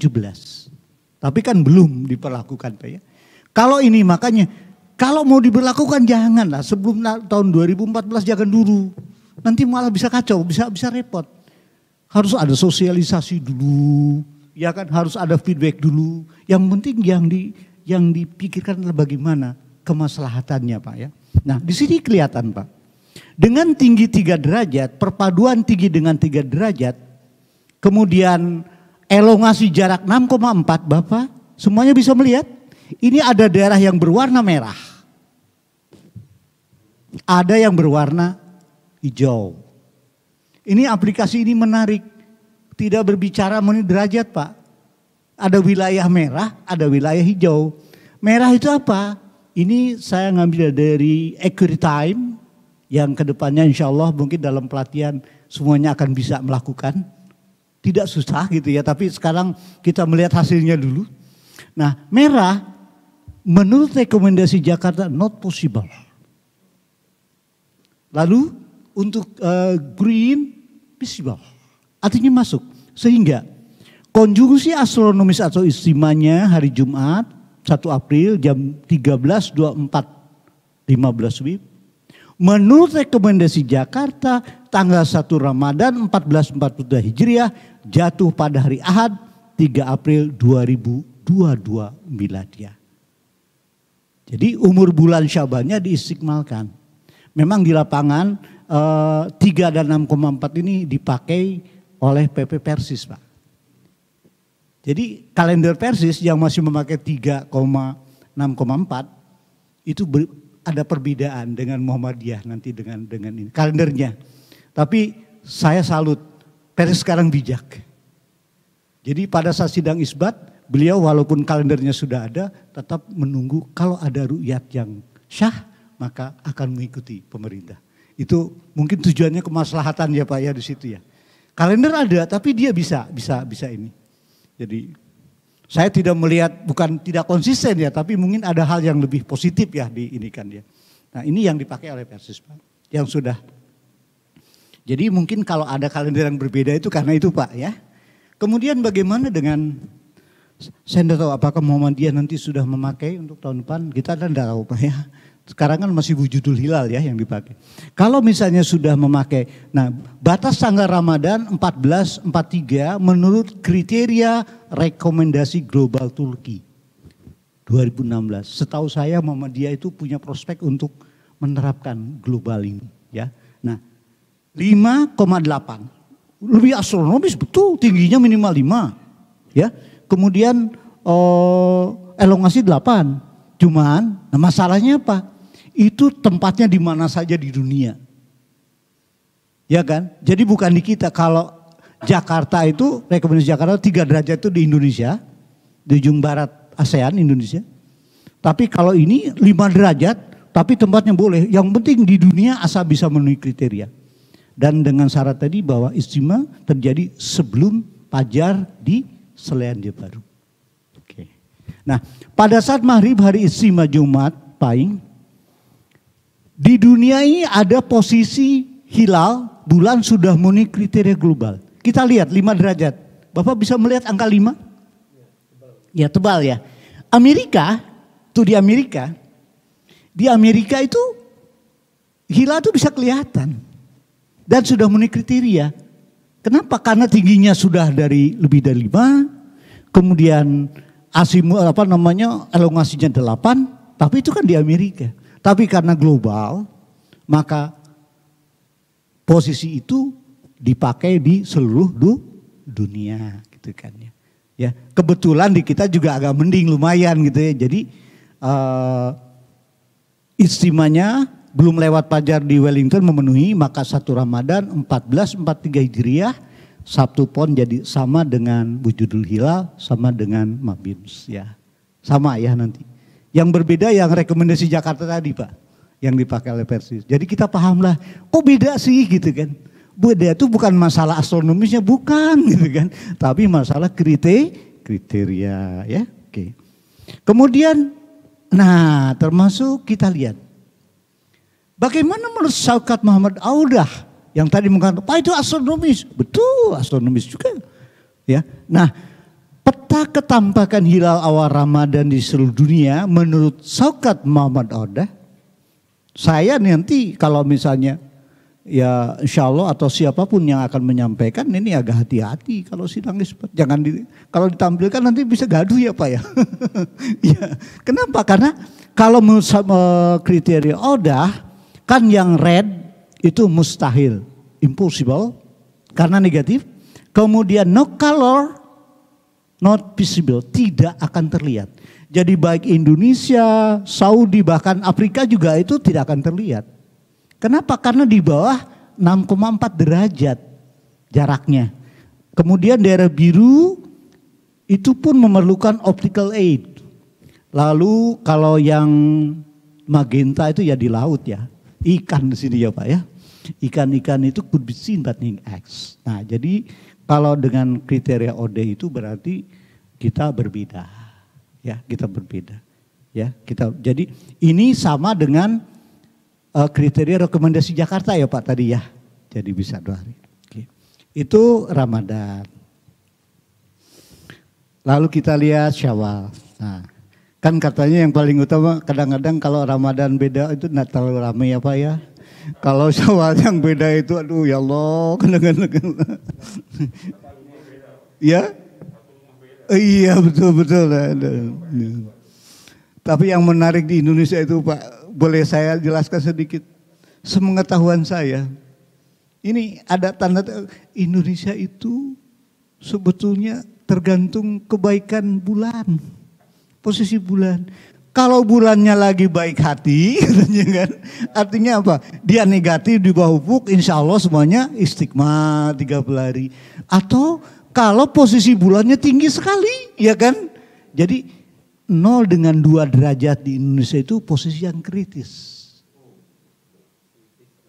Tapi kan belum diperlakukan Pak ya. Kalau ini makanya kalau mau diberlakukan janganlah sebelum tahun 2014 jangan dulu. Nanti malah bisa kacau, bisa bisa repot. Harus ada sosialisasi dulu ya kan harus ada feedback dulu. Yang penting yang di yang dipikirkan adalah bagaimana kemaslahatannya, Pak ya. Nah, di sini kelihatan, Pak. Dengan tinggi 3 derajat, perpaduan tinggi dengan 3 derajat, kemudian elongasi jarak 6,4, Bapak, semuanya bisa melihat. Ini ada daerah yang berwarna merah. Ada yang berwarna hijau. Ini aplikasi ini menarik tidak berbicara mengenai derajat Pak. Ada wilayah merah, ada wilayah hijau. Merah itu apa? Ini saya ngambil dari Equity Time yang kedepannya insya Allah mungkin dalam pelatihan semuanya akan bisa melakukan. Tidak susah gitu ya, tapi sekarang kita melihat hasilnya dulu. Nah merah menurut rekomendasi Jakarta not possible. Lalu untuk uh, green visible. Artinya masuk. Sehingga konjungsi astronomis atau istimanya hari Jumat 1 April jam 13.24 15 WIB. Menurut rekomendasi Jakarta, tanggal 1 Ramadan 1442 Hijriah jatuh pada hari Ahad 3 April 2022 Miladia. Jadi umur bulan syabannya diistikmalkan. Memang di lapangan eh, 3 dan 6,4 ini dipakai oleh PP Persis Pak. Jadi kalender Persis yang masih memakai 3,6,4 itu ber, ada perbedaan dengan Muhammadiyah nanti dengan dengan ini kalendernya. Tapi saya salut Persis sekarang bijak. Jadi pada saat sidang isbat beliau walaupun kalendernya sudah ada tetap menunggu kalau ada ruyat yang syah maka akan mengikuti pemerintah. Itu mungkin tujuannya kemaslahatan ya Pak ya di situ ya. Kalender ada, tapi dia bisa, bisa, bisa ini. Jadi saya tidak melihat, bukan tidak konsisten ya, tapi mungkin ada hal yang lebih positif ya di ini kan dia. Nah ini yang dipakai oleh Persis Pak, yang sudah. Jadi mungkin kalau ada kalender yang berbeda itu karena itu Pak ya. Kemudian bagaimana dengan, saya tidak tahu apakah Muhammadiyah nanti sudah memakai untuk tahun depan, kita tidak tahu Pak ya sekarang kan masih wujudul hilal ya yang dipakai. Kalau misalnya sudah memakai, nah batas tanggal Ramadan 1443 menurut kriteria rekomendasi global Turki 2016. Setahu saya Muhammadiyah itu punya prospek untuk menerapkan global ini ya. Nah 5,8 lebih astronomis betul tingginya minimal 5 ya. Kemudian eh, elongasi 8 cuman nah masalahnya apa? itu tempatnya di mana saja di dunia. Ya kan? Jadi bukan di kita. Kalau Jakarta itu, rekomendasi Jakarta tiga derajat itu di Indonesia. Di ujung barat ASEAN Indonesia. Tapi kalau ini lima derajat, tapi tempatnya boleh. Yang penting di dunia asal bisa memenuhi kriteria. Dan dengan syarat tadi bahwa istimewa terjadi sebelum pajar di Selandia Baru. Oke. Nah, pada saat maghrib hari istimewa Jumat, Pahing, di dunia ini ada posisi hilal, bulan sudah memenuhi kriteria global. Kita lihat 5 derajat. Bapak bisa melihat angka 5? Ya tebal ya. Amerika, tuh di Amerika, di Amerika itu hilal itu bisa kelihatan. Dan sudah memenuhi kriteria. Kenapa? Karena tingginya sudah dari lebih dari 5, kemudian asimu apa namanya elongasinya 8, tapi itu kan di Amerika. Tapi karena global, maka posisi itu dipakai di seluruh du dunia gitu kan ya. Ya, kebetulan di kita juga agak mending lumayan gitu ya. Jadi uh, istimanya belum lewat pajar di Wellington memenuhi maka satu Ramadan 1443 Hijriah Sabtu Pon jadi sama dengan Bujudul Hilal sama dengan Mabims ya. Sama ya nanti. Yang berbeda yang rekomendasi Jakarta tadi Pak. Yang dipakai oleh Persis. Jadi kita pahamlah kok oh, beda sih gitu kan. Beda itu bukan masalah astronomisnya bukan gitu kan. Tapi masalah kriteria, kriteria ya. Oke. Kemudian nah termasuk kita lihat. Bagaimana menurut Syaukat Muhammad Audah yang tadi mengatakan, Pak itu astronomis. Betul astronomis juga. Ya. Nah, peta ketampakan hilal awal Ramadan di seluruh dunia menurut Saukat Muhammad Oda. saya nanti kalau misalnya ya insya Allah atau siapapun yang akan menyampaikan ini agak hati-hati kalau sidang isbat. Jangan di, kalau ditampilkan nanti bisa gaduh ya Pak ya. ya. Kenapa? Karena kalau menurut eh, kriteria Oda kan yang red itu mustahil, impossible karena negatif. Kemudian no color Not visible, tidak akan terlihat. Jadi baik Indonesia, Saudi, bahkan Afrika juga itu tidak akan terlihat. Kenapa? Karena di bawah 6,4 derajat jaraknya. Kemudian daerah biru itu pun memerlukan optical aid. Lalu kalau yang magenta itu ya di laut ya. Ikan di sini ya Pak ya. Ikan-ikan itu could be seen but X. Nah jadi kalau dengan kriteria ODE itu berarti kita berbeda. Ya, kita berbeda. Ya, kita jadi ini sama dengan uh, kriteria rekomendasi Jakarta ya Pak tadi ya. Jadi bisa dua hari. Oke. Itu Ramadan. Lalu kita lihat Syawal. Nah, kan katanya yang paling utama kadang-kadang kalau Ramadan beda itu nggak terlalu ramai ya Pak ya. Kalau syawal yang beda itu, aduh ya Allah, kena kena kena. ya? Iya betul betul. Tapi yang menarik di Indonesia itu Pak, boleh saya jelaskan sedikit. Semengetahuan saya, ini ada tanda Indonesia itu sebetulnya tergantung kebaikan bulan, posisi bulan. Kalau bulannya lagi baik hati, katanya kan. Artinya apa? Dia negatif di bawah ufuk, insya Allah semuanya istiqma 30 hari. Atau kalau posisi bulannya tinggi sekali, ya kan? Jadi nol dengan dua derajat di Indonesia itu posisi yang kritis.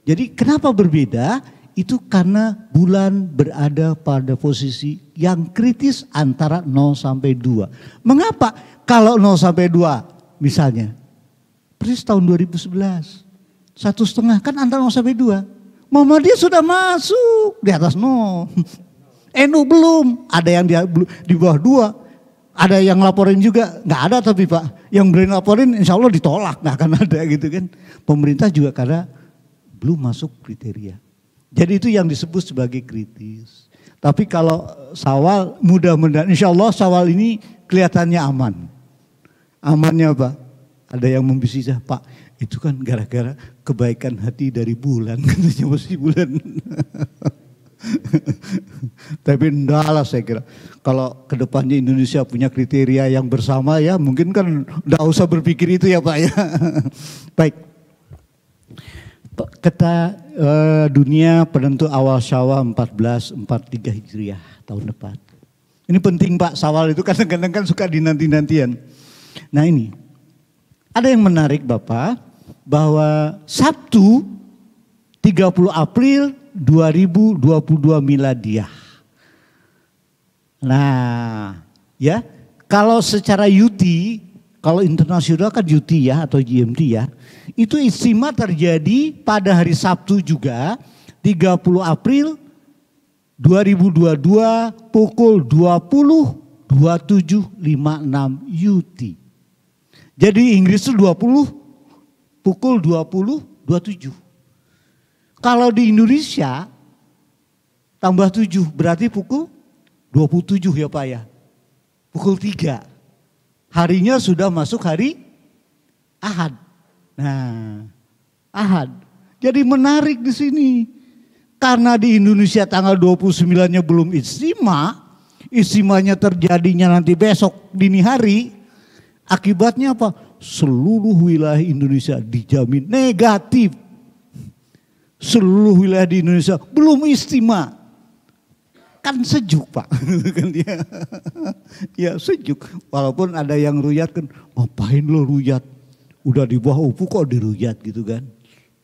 Jadi kenapa berbeda? Itu karena bulan berada pada posisi yang kritis antara 0 sampai 2. Mengapa? Kalau 0 sampai 2 misalnya. Persis tahun 2011. Satu setengah, kan antara 0 sampai 2. dia sudah masuk di atas 0. NU belum, ada yang di, di bawah dua, Ada yang laporin juga, nggak ada tapi Pak. Yang berani laporin insya Allah ditolak, nggak akan ada gitu kan. Pemerintah juga karena belum masuk kriteria. Jadi itu yang disebut sebagai kritis. Tapi kalau sawal mudah-mudahan insya Allah sawal ini kelihatannya aman. Amannya apa? Ada yang membisik, Pak, itu kan gara-gara kebaikan hati dari bulan, katanya masih bulan. Tapi lah saya kira. Kalau kedepannya Indonesia punya kriteria yang bersama ya mungkin kan enggak usah berpikir itu ya Pak ya. Baik. Kata uh, eh, dunia penentu awal syawal 1443 Hijriah tahun depan. Ini penting Pak, sawal itu kadang-kadang kan suka dinanti-nantian. Nah ini, ada yang menarik Bapak, bahwa Sabtu 30 April 2022 miladiah. Nah, ya, kalau secara yuti, kalau internasional kan yuti ya atau GMT ya, itu istimewa terjadi pada hari Sabtu juga 30 April 2022 pukul 20.2756 yuti. Jadi Inggris itu 20 pukul 20 27. Kalau di Indonesia tambah 7 berarti pukul 27 ya Pak ya. Pukul 3. Harinya sudah masuk hari Ahad. Nah, Ahad. Jadi menarik di sini. Karena di Indonesia tanggal 29-nya belum istimewa, istimewanya terjadinya nanti besok dini hari, Akibatnya apa? Seluruh wilayah Indonesia dijamin negatif. Seluruh wilayah di Indonesia belum istimewa. Kan sejuk pak. Kan ya sejuk. Walaupun ada yang ruyat kan. Ngapain lo ruyat? Udah di bawah upu kok diruyat gitu kan.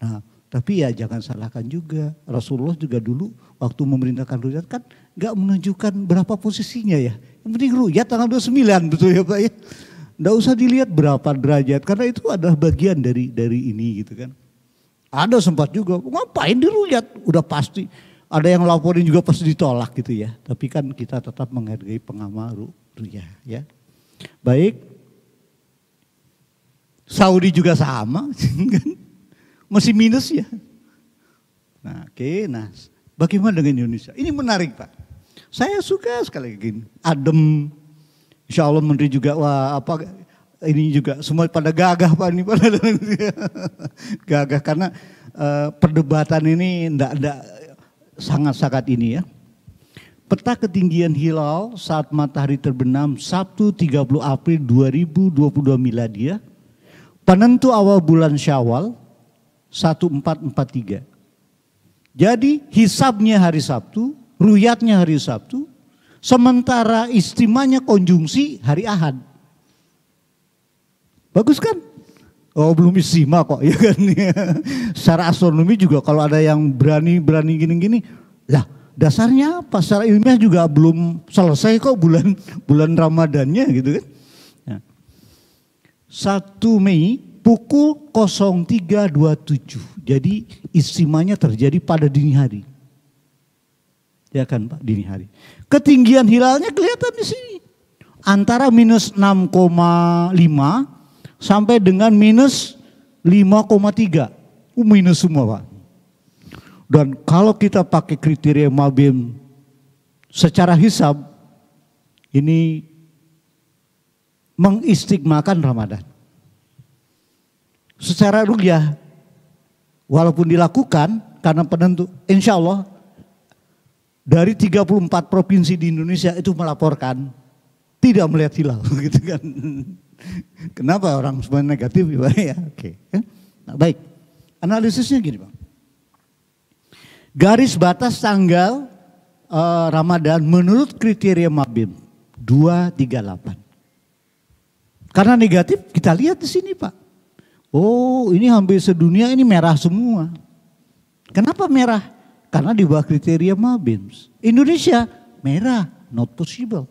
Nah tapi ya jangan salahkan juga. Rasulullah juga dulu waktu memerintahkan ruyat kan gak menunjukkan berapa posisinya ya. Yang penting ruyat tanggal 29 betul ya Pak ya. Nggak usah dilihat berapa derajat karena itu adalah bagian dari dari ini gitu kan. Ada sempat juga ngapain diruyat udah pasti. Ada yang laporin juga pasti ditolak gitu ya. Tapi kan kita tetap menghargai pengamal ruya ya. Baik. Saudi juga sama kan. Masih minus ya. Nah, oke, okay, nah bagaimana dengan Indonesia? Ini menarik Pak. Saya suka sekali gini, adem, Insya Allah menteri juga wah apa ini juga semua pada gagah pak ini pada gagah karena uh, perdebatan ini tidak ndak sangat sangat ini ya. Peta ketinggian hilal saat matahari terbenam Sabtu 30 April 2022 miladia. Ya. Penentu awal bulan Syawal 1443. Jadi hisabnya hari Sabtu, ruyatnya hari Sabtu, Sementara istimanya konjungsi hari Ahad. Bagus kan? Oh belum istimah kok ya kan. Secara astronomi juga kalau ada yang berani-berani gini-gini. Lah dasarnya apa? Secara ilmiah juga belum selesai kok bulan bulan Ramadannya gitu kan. 1 ya. Mei pukul 03.27. Jadi istimanya terjadi pada dini hari. Ya kan Pak, dini hari. Ketinggian hilalnya kelihatan di sini. Antara minus 6,5 sampai dengan minus 5,3. minus semua Pak. Dan kalau kita pakai kriteria Mabim secara hisab, ini mengistigmakan Ramadan. Secara rukyah, walaupun dilakukan karena penentu, insya Allah dari 34 provinsi di Indonesia itu melaporkan tidak melihat hilal gitu kan. Kenapa orang semua negatif ya? ya oke. Ya. Nah, baik. Analisisnya gini, Bang. Garis batas tanggal uh, Ramadan menurut kriteria Mabim 238. Karena negatif kita lihat di sini, Pak. Oh, ini hampir sedunia ini merah semua. Kenapa merah? Karena di bawah kriteria Mabims. Indonesia merah, not possible.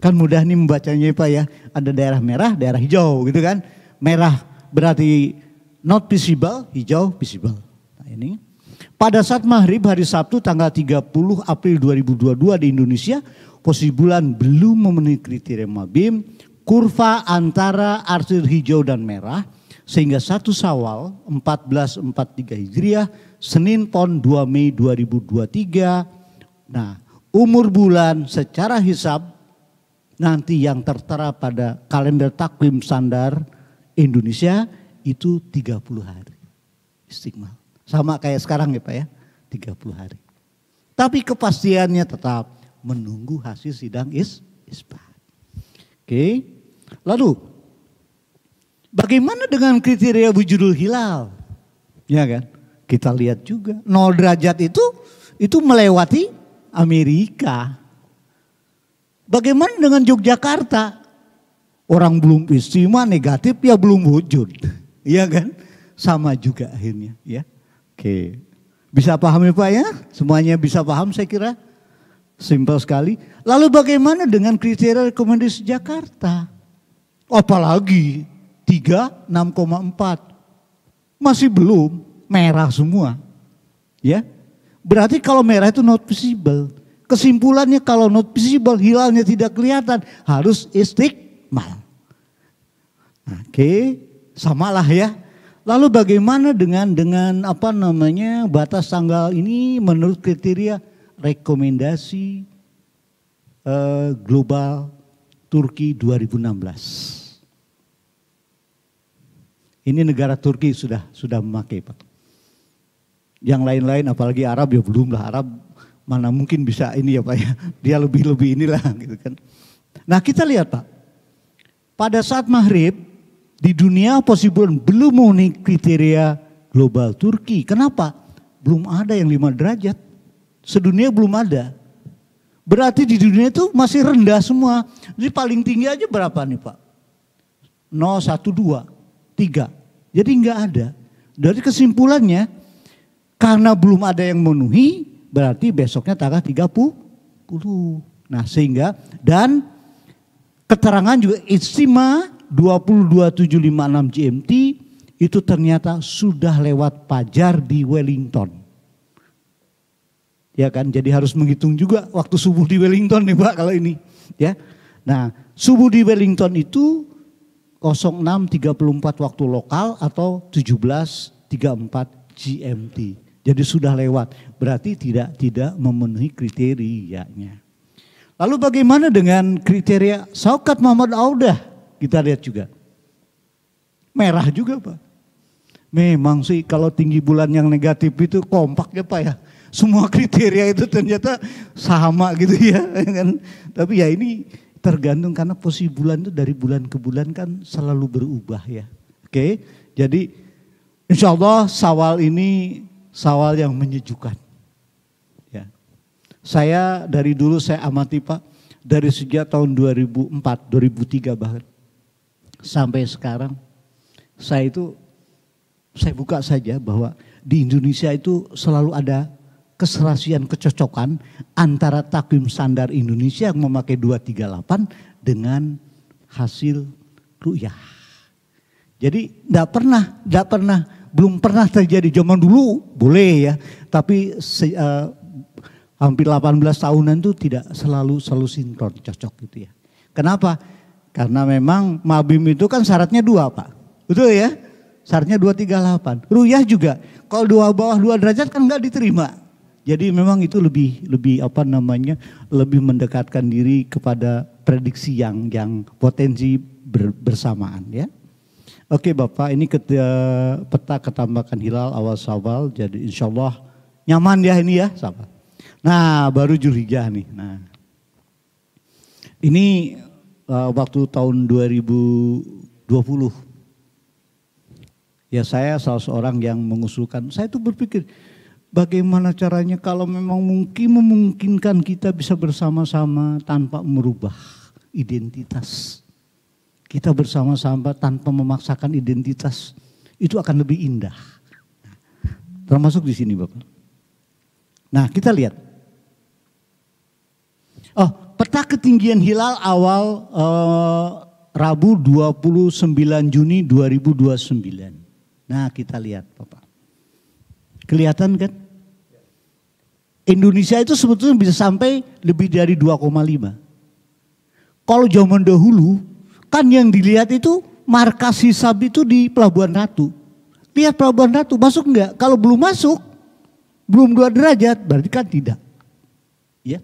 Kan mudah nih membacanya Pak ya. Ada daerah merah, daerah hijau gitu kan. Merah berarti not visible, hijau visible. Nah ini. Pada saat maghrib hari Sabtu tanggal 30 April 2022 di Indonesia, posisi bulan belum memenuhi kriteria Mabim, kurva antara arsir hijau dan merah, sehingga satu sawal 1443 Hijriah Senin pon 2 Mei 2023. Nah, umur bulan secara hisab nanti yang tertera pada kalender takwim standar Indonesia itu 30 hari. Stigma. Sama kayak sekarang ya Pak ya, 30 hari. Tapi kepastiannya tetap menunggu hasil sidang is isbat. Oke. Lalu bagaimana dengan kriteria wujudul hilal? Ya kan? Kita lihat juga nol derajat itu itu melewati Amerika. Bagaimana dengan Yogyakarta? Orang belum istimewa negatif ya belum wujud. Iya kan? Sama juga akhirnya ya. Oke. Bisa pahami ya, Pak ya? Semuanya bisa paham saya kira. Simpel sekali. Lalu bagaimana dengan kriteria rekomendasi Jakarta? Apalagi 3, 6,4. Masih belum merah semua. Ya. Berarti kalau merah itu not visible. Kesimpulannya kalau not visible hilalnya tidak kelihatan harus istiqmal. Oke, samalah ya. Lalu bagaimana dengan dengan apa namanya batas tanggal ini menurut kriteria rekomendasi uh, global Turki 2016. Ini negara Turki sudah sudah memakai Pak yang lain-lain apalagi Arab ya belum lah Arab mana mungkin bisa ini ya Pak ya. Dia lebih-lebih inilah gitu kan. Nah kita lihat Pak. Pada saat maghrib di dunia possible belum memenuhi kriteria global Turki. Kenapa? Belum ada yang lima derajat. Sedunia belum ada. Berarti di dunia itu masih rendah semua. Jadi paling tinggi aja berapa nih Pak? 0, 1, 2, 3. Jadi nggak ada. Dari kesimpulannya karena belum ada yang memenuhi, berarti besoknya tanggal 30. Nah sehingga, dan keterangan juga istimewa 22756 GMT itu ternyata sudah lewat pajar di Wellington. Ya kan, jadi harus menghitung juga waktu subuh di Wellington nih Pak kalau ini. Ya, Nah subuh di Wellington itu 06.34 waktu lokal atau 17.34 GMT. Jadi sudah lewat. Berarti tidak tidak memenuhi kriterianya. Lalu bagaimana dengan kriteria Saukat Muhammad Audah? Kita lihat juga. Merah juga Pak. Memang sih kalau tinggi bulan yang negatif itu kompak ya Pak ya. Semua kriteria itu ternyata sama gitu ya. ya kan? Tapi ya ini tergantung karena posisi bulan itu dari bulan ke bulan kan selalu berubah ya. Oke, jadi insya Allah sawal ini sawal yang menyejukkan. Ya. Saya dari dulu saya amati Pak, dari sejak tahun 2004, 2003 bahkan sampai sekarang saya itu saya buka saja bahwa di Indonesia itu selalu ada keserasian kecocokan antara takvim standar Indonesia yang memakai 238 dengan hasil ruyah. Jadi tidak pernah, tidak pernah belum pernah terjadi zaman dulu boleh ya, tapi se, uh, hampir 18 tahunan itu tidak selalu selalu sinkron cocok gitu ya. Kenapa? Karena memang mabim itu kan syaratnya dua pak, betul ya? Syaratnya dua tiga 238. Ruyah juga, kalau dua bawah dua derajat kan nggak diterima. Jadi memang itu lebih lebih apa namanya lebih mendekatkan diri kepada prediksi yang yang potensi bersamaan ya. Oke Bapak, ini ketika peta ketambakan hilal awal sawal, jadi insya Allah nyaman ya ini ya sahabat. Nah baru curiga nih. Nah ini uh, waktu tahun 2020. Ya saya salah seorang yang mengusulkan, saya itu berpikir bagaimana caranya kalau memang mungkin memungkinkan kita bisa bersama-sama tanpa merubah identitas kita bersama-sama tanpa memaksakan identitas itu akan lebih indah. Termasuk di sini Bapak. Nah kita lihat. Oh peta ketinggian hilal awal eh, Rabu 29 Juni 2029. Nah kita lihat Bapak. Kelihatan kan? Indonesia itu sebetulnya bisa sampai lebih dari 2,5. Kalau zaman dahulu Kan yang dilihat itu markas hisab itu di Pelabuhan Ratu. Lihat Pelabuhan Ratu, masuk enggak? Kalau belum masuk, belum dua derajat, berarti kan tidak. Ya.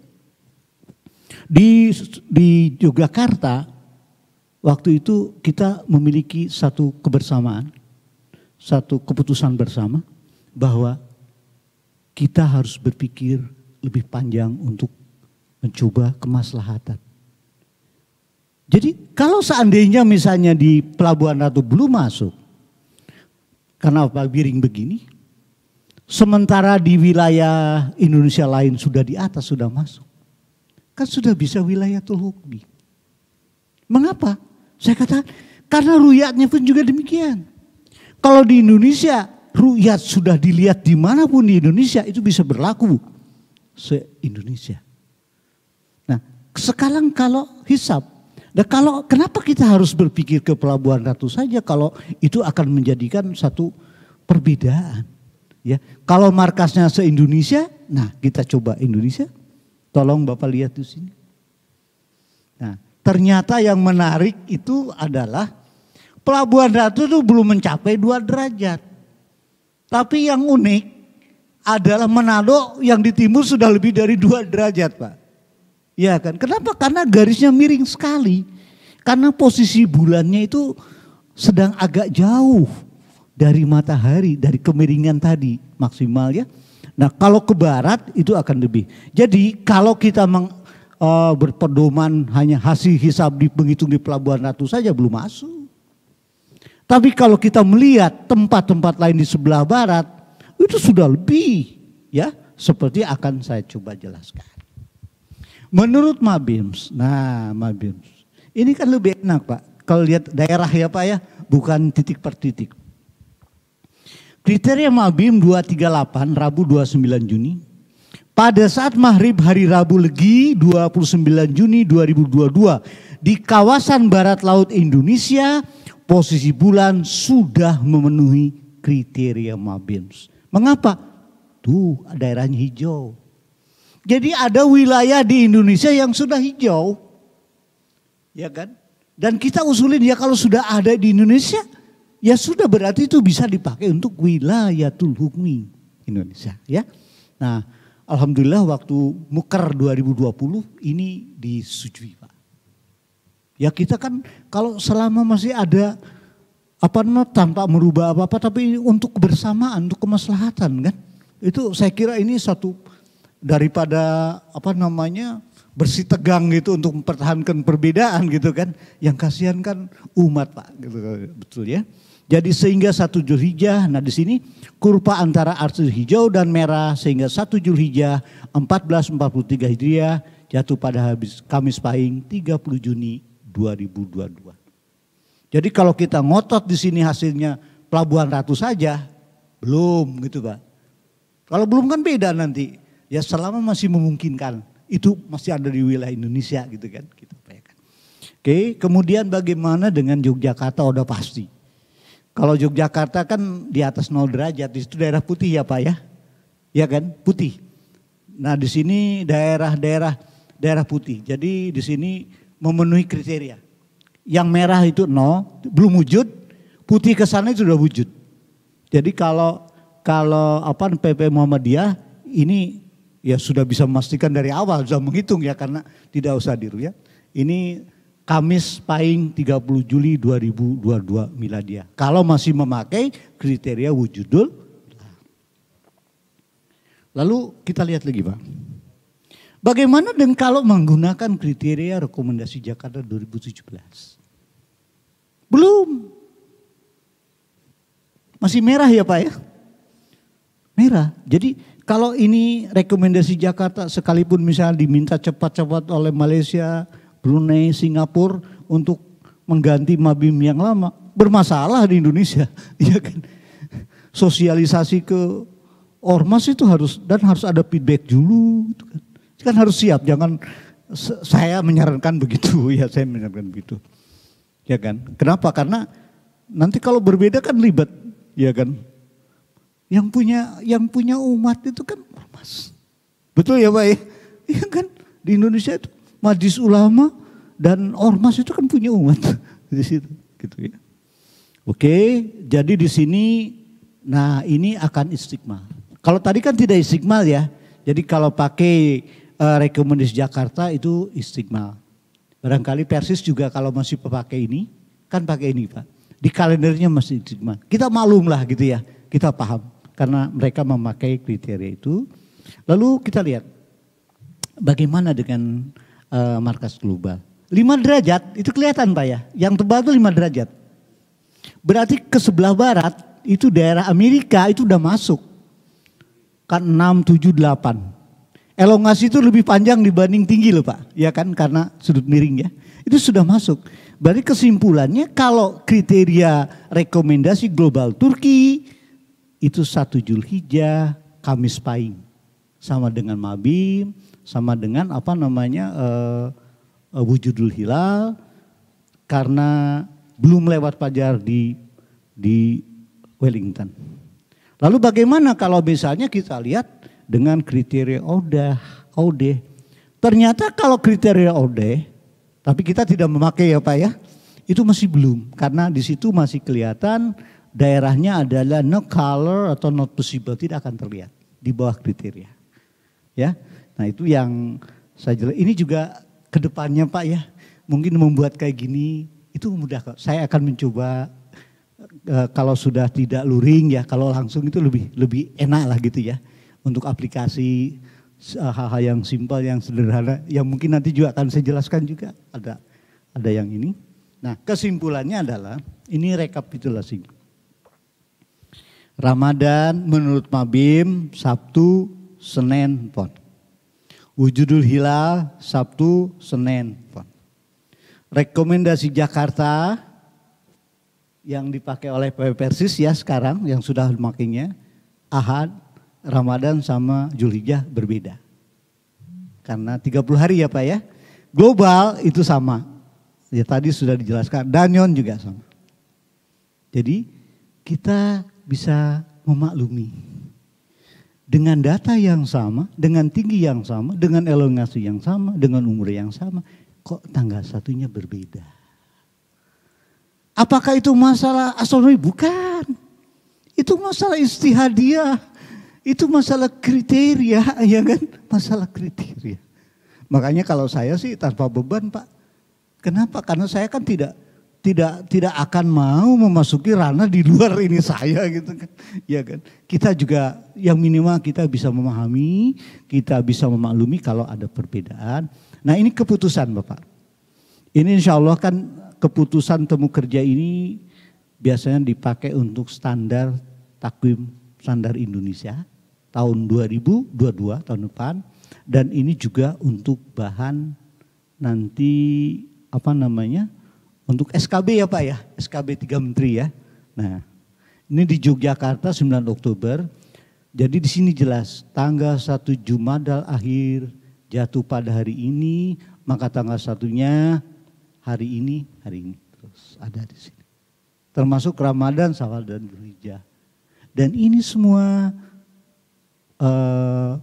Di, di Yogyakarta, waktu itu kita memiliki satu kebersamaan, satu keputusan bersama bahwa kita harus berpikir lebih panjang untuk mencoba kemaslahatan. Jadi kalau seandainya misalnya di Pelabuhan Ratu belum masuk, karena biring begini, sementara di wilayah Indonesia lain sudah di atas, sudah masuk. Kan sudah bisa wilayah Tulhukmi. Mengapa? Saya katakan karena ruyatnya pun juga demikian. Kalau di Indonesia ruyat sudah dilihat dimanapun di Indonesia itu bisa berlaku se-Indonesia. Nah sekarang kalau hisap Nah kalau kenapa kita harus berpikir ke Pelabuhan Ratu saja kalau itu akan menjadikan satu perbedaan. Ya, kalau markasnya se-Indonesia, nah kita coba Indonesia. Tolong Bapak lihat di sini. Nah, ternyata yang menarik itu adalah Pelabuhan Ratu itu belum mencapai dua derajat. Tapi yang unik adalah Manado yang di timur sudah lebih dari dua derajat, Pak. Ya kan? Kenapa? Karena garisnya miring sekali. Karena posisi bulannya itu sedang agak jauh dari matahari, dari kemiringan tadi maksimal ya. Nah kalau ke barat itu akan lebih. Jadi kalau kita meng, e, berpedoman hanya hasil hisab di penghitung di pelabuhan ratu saja belum masuk. Tapi kalau kita melihat tempat-tempat lain di sebelah barat itu sudah lebih ya seperti akan saya coba jelaskan. Menurut Mabims, nah Mabims, ini kan lebih enak Pak. Kalau lihat daerah ya Pak ya, bukan titik per titik. Kriteria Mabim 238, Rabu 29 Juni. Pada saat maghrib hari Rabu Legi 29 Juni 2022, di kawasan barat laut Indonesia, posisi bulan sudah memenuhi kriteria Mabims. Mengapa? Tuh daerahnya hijau. Jadi ada wilayah di Indonesia yang sudah hijau. Ya kan? Dan kita usulin ya kalau sudah ada di Indonesia, ya sudah berarti itu bisa dipakai untuk wilayah tulhumi Indonesia, ya. Nah, alhamdulillah waktu Muker 2020 ini disetujui, Pak. Ya kita kan kalau selama masih ada apa namanya tanpa merubah apa-apa tapi untuk kebersamaan, untuk kemaslahatan kan. Itu saya kira ini satu daripada apa namanya bersitegang gitu untuk mempertahankan perbedaan gitu kan. Yang kasihan kan umat Pak gitu betul ya. Jadi sehingga satu Julhijjah, nah di sini kurva antara arti hijau dan merah sehingga satu Julhijjah 1443 Hijriah jatuh pada habis Kamis Pahing 30 Juni 2022. Jadi kalau kita ngotot di sini hasilnya Pelabuhan Ratu saja belum gitu Pak. Kalau belum kan beda nanti ya selama masih memungkinkan itu masih ada di wilayah Indonesia gitu kan kita upayakan. Oke, kemudian bagaimana dengan Yogyakarta udah pasti. Kalau Yogyakarta kan di atas 0 derajat, di situ daerah putih ya Pak ya. Ya kan? Putih. Nah, di sini daerah-daerah daerah putih. Jadi di sini memenuhi kriteria. Yang merah itu 0, belum wujud. Putih ke sana itu sudah wujud. Jadi kalau kalau apa PP Muhammadiyah ini ya sudah bisa memastikan dari awal, sudah menghitung ya karena tidak usah ya. Ini Kamis Pahing 30 Juli 2022 Miladia. Kalau masih memakai kriteria wujudul. Lalu kita lihat lagi Pak. Bagaimana dengan kalau menggunakan kriteria rekomendasi Jakarta 2017? Belum. Masih merah ya Pak ya? Merah. Jadi kalau ini rekomendasi Jakarta sekalipun misalnya diminta cepat-cepat oleh Malaysia, Brunei, Singapura untuk mengganti Mabim yang lama, bermasalah di Indonesia, ya kan? Sosialisasi ke ormas itu harus dan harus ada feedback dulu, gitu kan? kan harus siap, jangan saya menyarankan begitu, ya saya menyarankan begitu, ya kan? Kenapa? Karena nanti kalau berbeda kan ribet, ya kan? Yang punya yang punya umat itu kan ormas. Betul ya Pak ya? Iya kan? Di Indonesia itu majlis ulama dan ormas itu kan punya umat di situ gitu ya. Oke, jadi di sini nah ini akan istigma. Kalau tadi kan tidak istigma ya. Jadi kalau pakai uh, rekomendasi Jakarta itu istigma. Barangkali Persis juga kalau masih pakai ini, kan pakai ini Pak. Di kalendernya masih istigma. Kita maklumlah lah gitu ya, kita paham karena mereka memakai kriteria itu. Lalu kita lihat bagaimana dengan uh, markas global. Lima derajat itu kelihatan Pak ya. Yang tebal itu 5 derajat. Berarti ke sebelah barat itu daerah Amerika itu udah masuk. Kan 6, 7, 8. Elongasi itu lebih panjang dibanding tinggi loh Pak. Ya kan karena sudut miring ya. Itu sudah masuk. Berarti kesimpulannya kalau kriteria rekomendasi global Turki, itu satu Julhijjah, Kamis Pahing. Sama dengan Mabim, sama dengan apa namanya uh, eh, wujudul hilal karena belum lewat pajar di di Wellington. Lalu bagaimana kalau misalnya kita lihat dengan kriteria ode odeh. Ternyata kalau kriteria ode, tapi kita tidak memakai ya Pak ya, itu masih belum karena di situ masih kelihatan daerahnya adalah no color atau not possible tidak akan terlihat di bawah kriteria. Ya. Nah, itu yang saya jelas. Ini juga kedepannya Pak ya, mungkin membuat kayak gini itu mudah kok. Saya akan mencoba e, kalau sudah tidak luring ya, kalau langsung itu lebih lebih enak lah gitu ya untuk aplikasi eh, hal-hal yang simpel, yang sederhana, yang mungkin nanti juga akan saya jelaskan juga ada ada yang ini. Nah kesimpulannya adalah ini rekapitulasi. Ramadan menurut Mabim Sabtu, Senin, Pon. Wujudul Hilal Sabtu, Senin, Pon. Rekomendasi Jakarta yang dipakai oleh PP Persis ya sekarang yang sudah makinnya. Ahad, Ramadan sama Julijah berbeda. Karena 30 hari ya Pak ya. Global itu sama. Ya tadi sudah dijelaskan. Danyon juga sama. Jadi kita bisa memaklumi. Dengan data yang sama, dengan tinggi yang sama, dengan elongasi yang sama, dengan umur yang sama, kok tanggal satunya berbeda. Apakah itu masalah astronomi? Bukan. Itu masalah istihadiah. Itu masalah kriteria, ya kan? Masalah kriteria. Makanya kalau saya sih tanpa beban Pak. Kenapa? Karena saya kan tidak tidak tidak akan mau memasuki ranah di luar ini saya gitu kan. Ya kan. Kita juga yang minimal kita bisa memahami, kita bisa memaklumi kalau ada perbedaan. Nah, ini keputusan Bapak. Ini insya Allah kan keputusan temu kerja ini biasanya dipakai untuk standar takwim standar Indonesia tahun 2022 tahun depan dan ini juga untuk bahan nanti apa namanya untuk SKB ya Pak ya, SKB 3 Menteri ya. Nah, ini di Yogyakarta 9 Oktober. Jadi di sini jelas, tanggal 1 Jumadal akhir jatuh pada hari ini, maka tanggal satunya hari ini, hari ini terus ada di sini. Termasuk Ramadan, Sawal dan Dzulhijjah. Dan ini semua uh,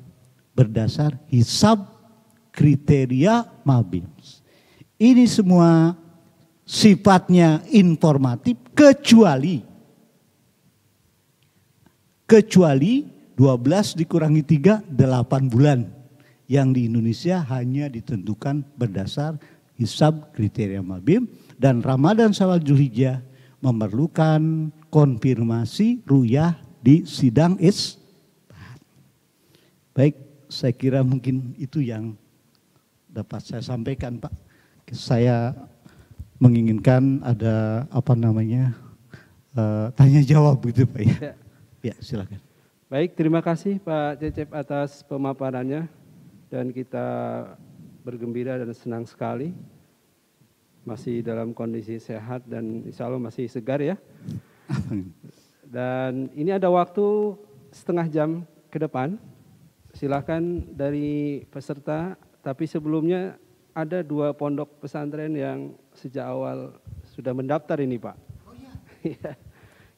berdasar hisab kriteria mabims. Ini semua sifatnya informatif kecuali kecuali 12 dikurangi 3 8 bulan yang di Indonesia hanya ditentukan berdasar hisab kriteria Mabim dan Ramadan Sawal Julhijjah memerlukan konfirmasi ruyah di sidang is Baik, saya kira mungkin itu yang dapat saya sampaikan Pak. Saya menginginkan ada apa namanya uh, tanya jawab gitu Pak ya. ya. Ya, silakan. Baik, terima kasih Pak Cecep atas pemaparannya dan kita bergembira dan senang sekali masih dalam kondisi sehat dan insya Allah masih segar ya. Dan ini ada waktu setengah jam ke depan. Silahkan dari peserta, tapi sebelumnya ada dua pondok pesantren yang sejak awal sudah mendaftar ini Pak. Oh iya. iya.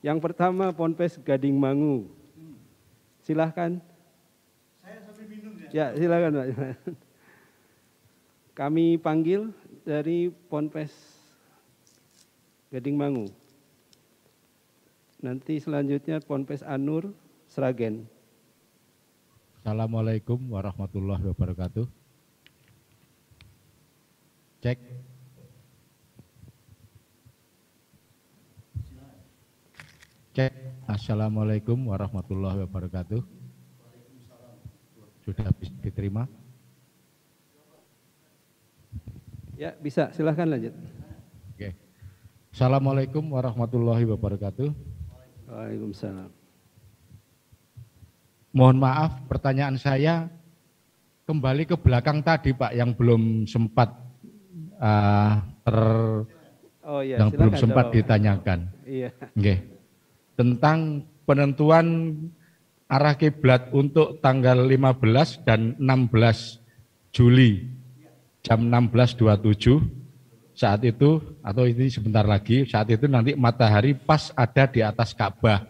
yang pertama Ponpes Gading Mangu. Silahkan. Saya sambil minum ya. Ya silahkan Pak. Kami panggil dari Ponpes Gading Mangu. Nanti selanjutnya Ponpes Anur Sragen. Assalamualaikum warahmatullahi wabarakatuh. Cek. Cek. Assalamualaikum warahmatullahi wabarakatuh. Sudah bisa diterima? Ya, bisa. Silahkan lanjut. Oke. Assalamualaikum warahmatullahi wabarakatuh. Waalaikumsalam. Mohon maaf, pertanyaan saya kembali ke belakang tadi, Pak, yang belum sempat uh, ter, oh, iya. yang Silahkan belum sempat jawab. ditanyakan. Iya. Oke tentang penentuan arah kiblat untuk tanggal 15 dan 16 Juli jam 16.27 saat itu atau ini sebentar lagi saat itu nanti matahari pas ada di atas Ka'bah.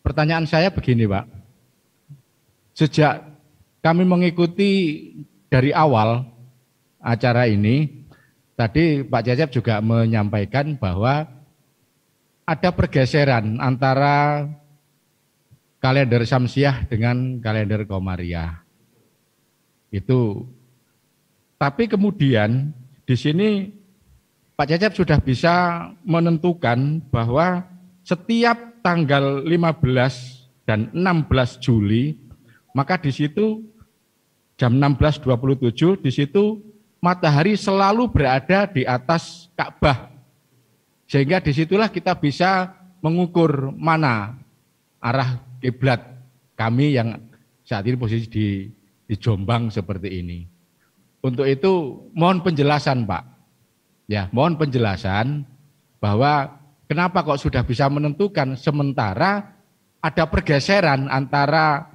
Pertanyaan saya begini, Pak. Sejak kami mengikuti dari awal acara ini Tadi Pak Cecep juga menyampaikan bahwa ada pergeseran antara kalender Samsiah dengan kalender Komariah. Itu. Tapi kemudian di sini Pak Cecep sudah bisa menentukan bahwa setiap tanggal 15 dan 16 Juli, maka di situ jam 16.27 di situ matahari selalu berada di atas Ka'bah. Sehingga disitulah kita bisa mengukur mana arah kiblat kami yang saat ini posisi di, di Jombang seperti ini. Untuk itu mohon penjelasan Pak. Ya, mohon penjelasan bahwa kenapa kok sudah bisa menentukan sementara ada pergeseran antara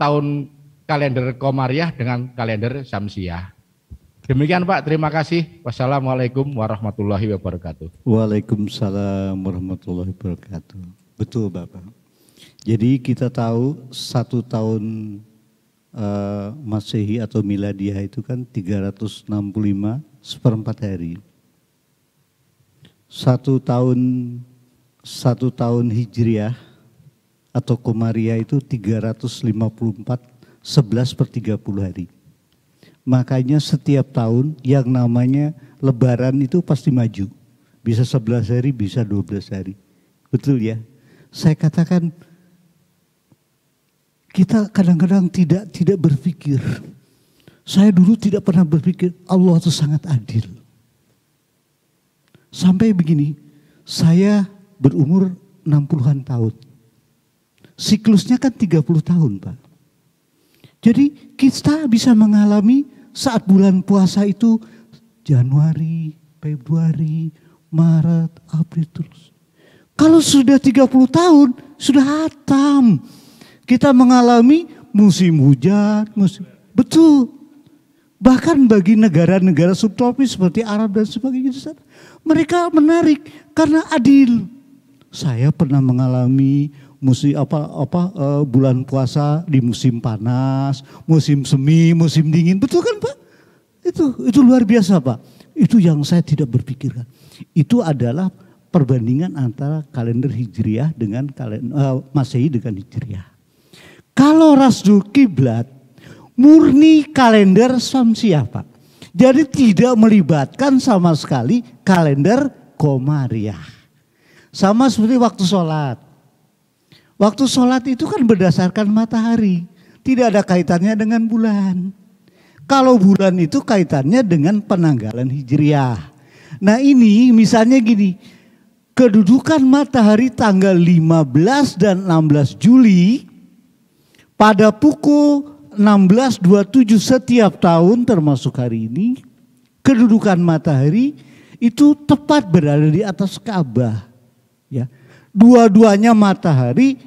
tahun kalender Komariah dengan kalender Samsiah. Demikian Pak, terima kasih. Wassalamualaikum warahmatullahi wabarakatuh. Waalaikumsalam warahmatullahi wabarakatuh. Betul Bapak. Jadi kita tahu satu tahun uh, Masehi atau Miladiah itu kan 365 seperempat hari. Satu tahun satu tahun Hijriah atau Komariah itu 354 11 per 30 hari. Makanya setiap tahun yang namanya lebaran itu pasti maju. Bisa 11 hari, bisa 12 hari. Betul ya? Saya katakan kita kadang-kadang tidak tidak berpikir. Saya dulu tidak pernah berpikir Allah itu sangat adil. Sampai begini, saya berumur 60-an tahun. Siklusnya kan 30 tahun, Pak. Jadi kita bisa mengalami saat bulan puasa itu Januari, Februari, Maret, April terus. Kalau sudah 30 tahun, sudah hatam. Kita mengalami musim hujan, musim betul. Bahkan bagi negara-negara subtropis seperti Arab dan sebagainya, mereka menarik karena adil. Saya pernah mengalami musim apa apa uh, bulan puasa di musim panas, musim semi, musim dingin, betul kan Pak? Itu itu luar biasa Pak. Itu yang saya tidak berpikirkan. Itu adalah perbandingan antara kalender Hijriah dengan kalender uh, Masehi dengan Hijriah. Kalau rasdu kiblat murni kalender Samsiah Pak. Jadi tidak melibatkan sama sekali kalender Komariah. Sama seperti waktu sholat. Waktu sholat itu kan berdasarkan matahari. Tidak ada kaitannya dengan bulan. Kalau bulan itu kaitannya dengan penanggalan hijriah. Nah ini misalnya gini. Kedudukan matahari tanggal 15 dan 16 Juli pada pukul 16.27 setiap tahun termasuk hari ini kedudukan matahari itu tepat berada di atas Ka'bah ya dua-duanya matahari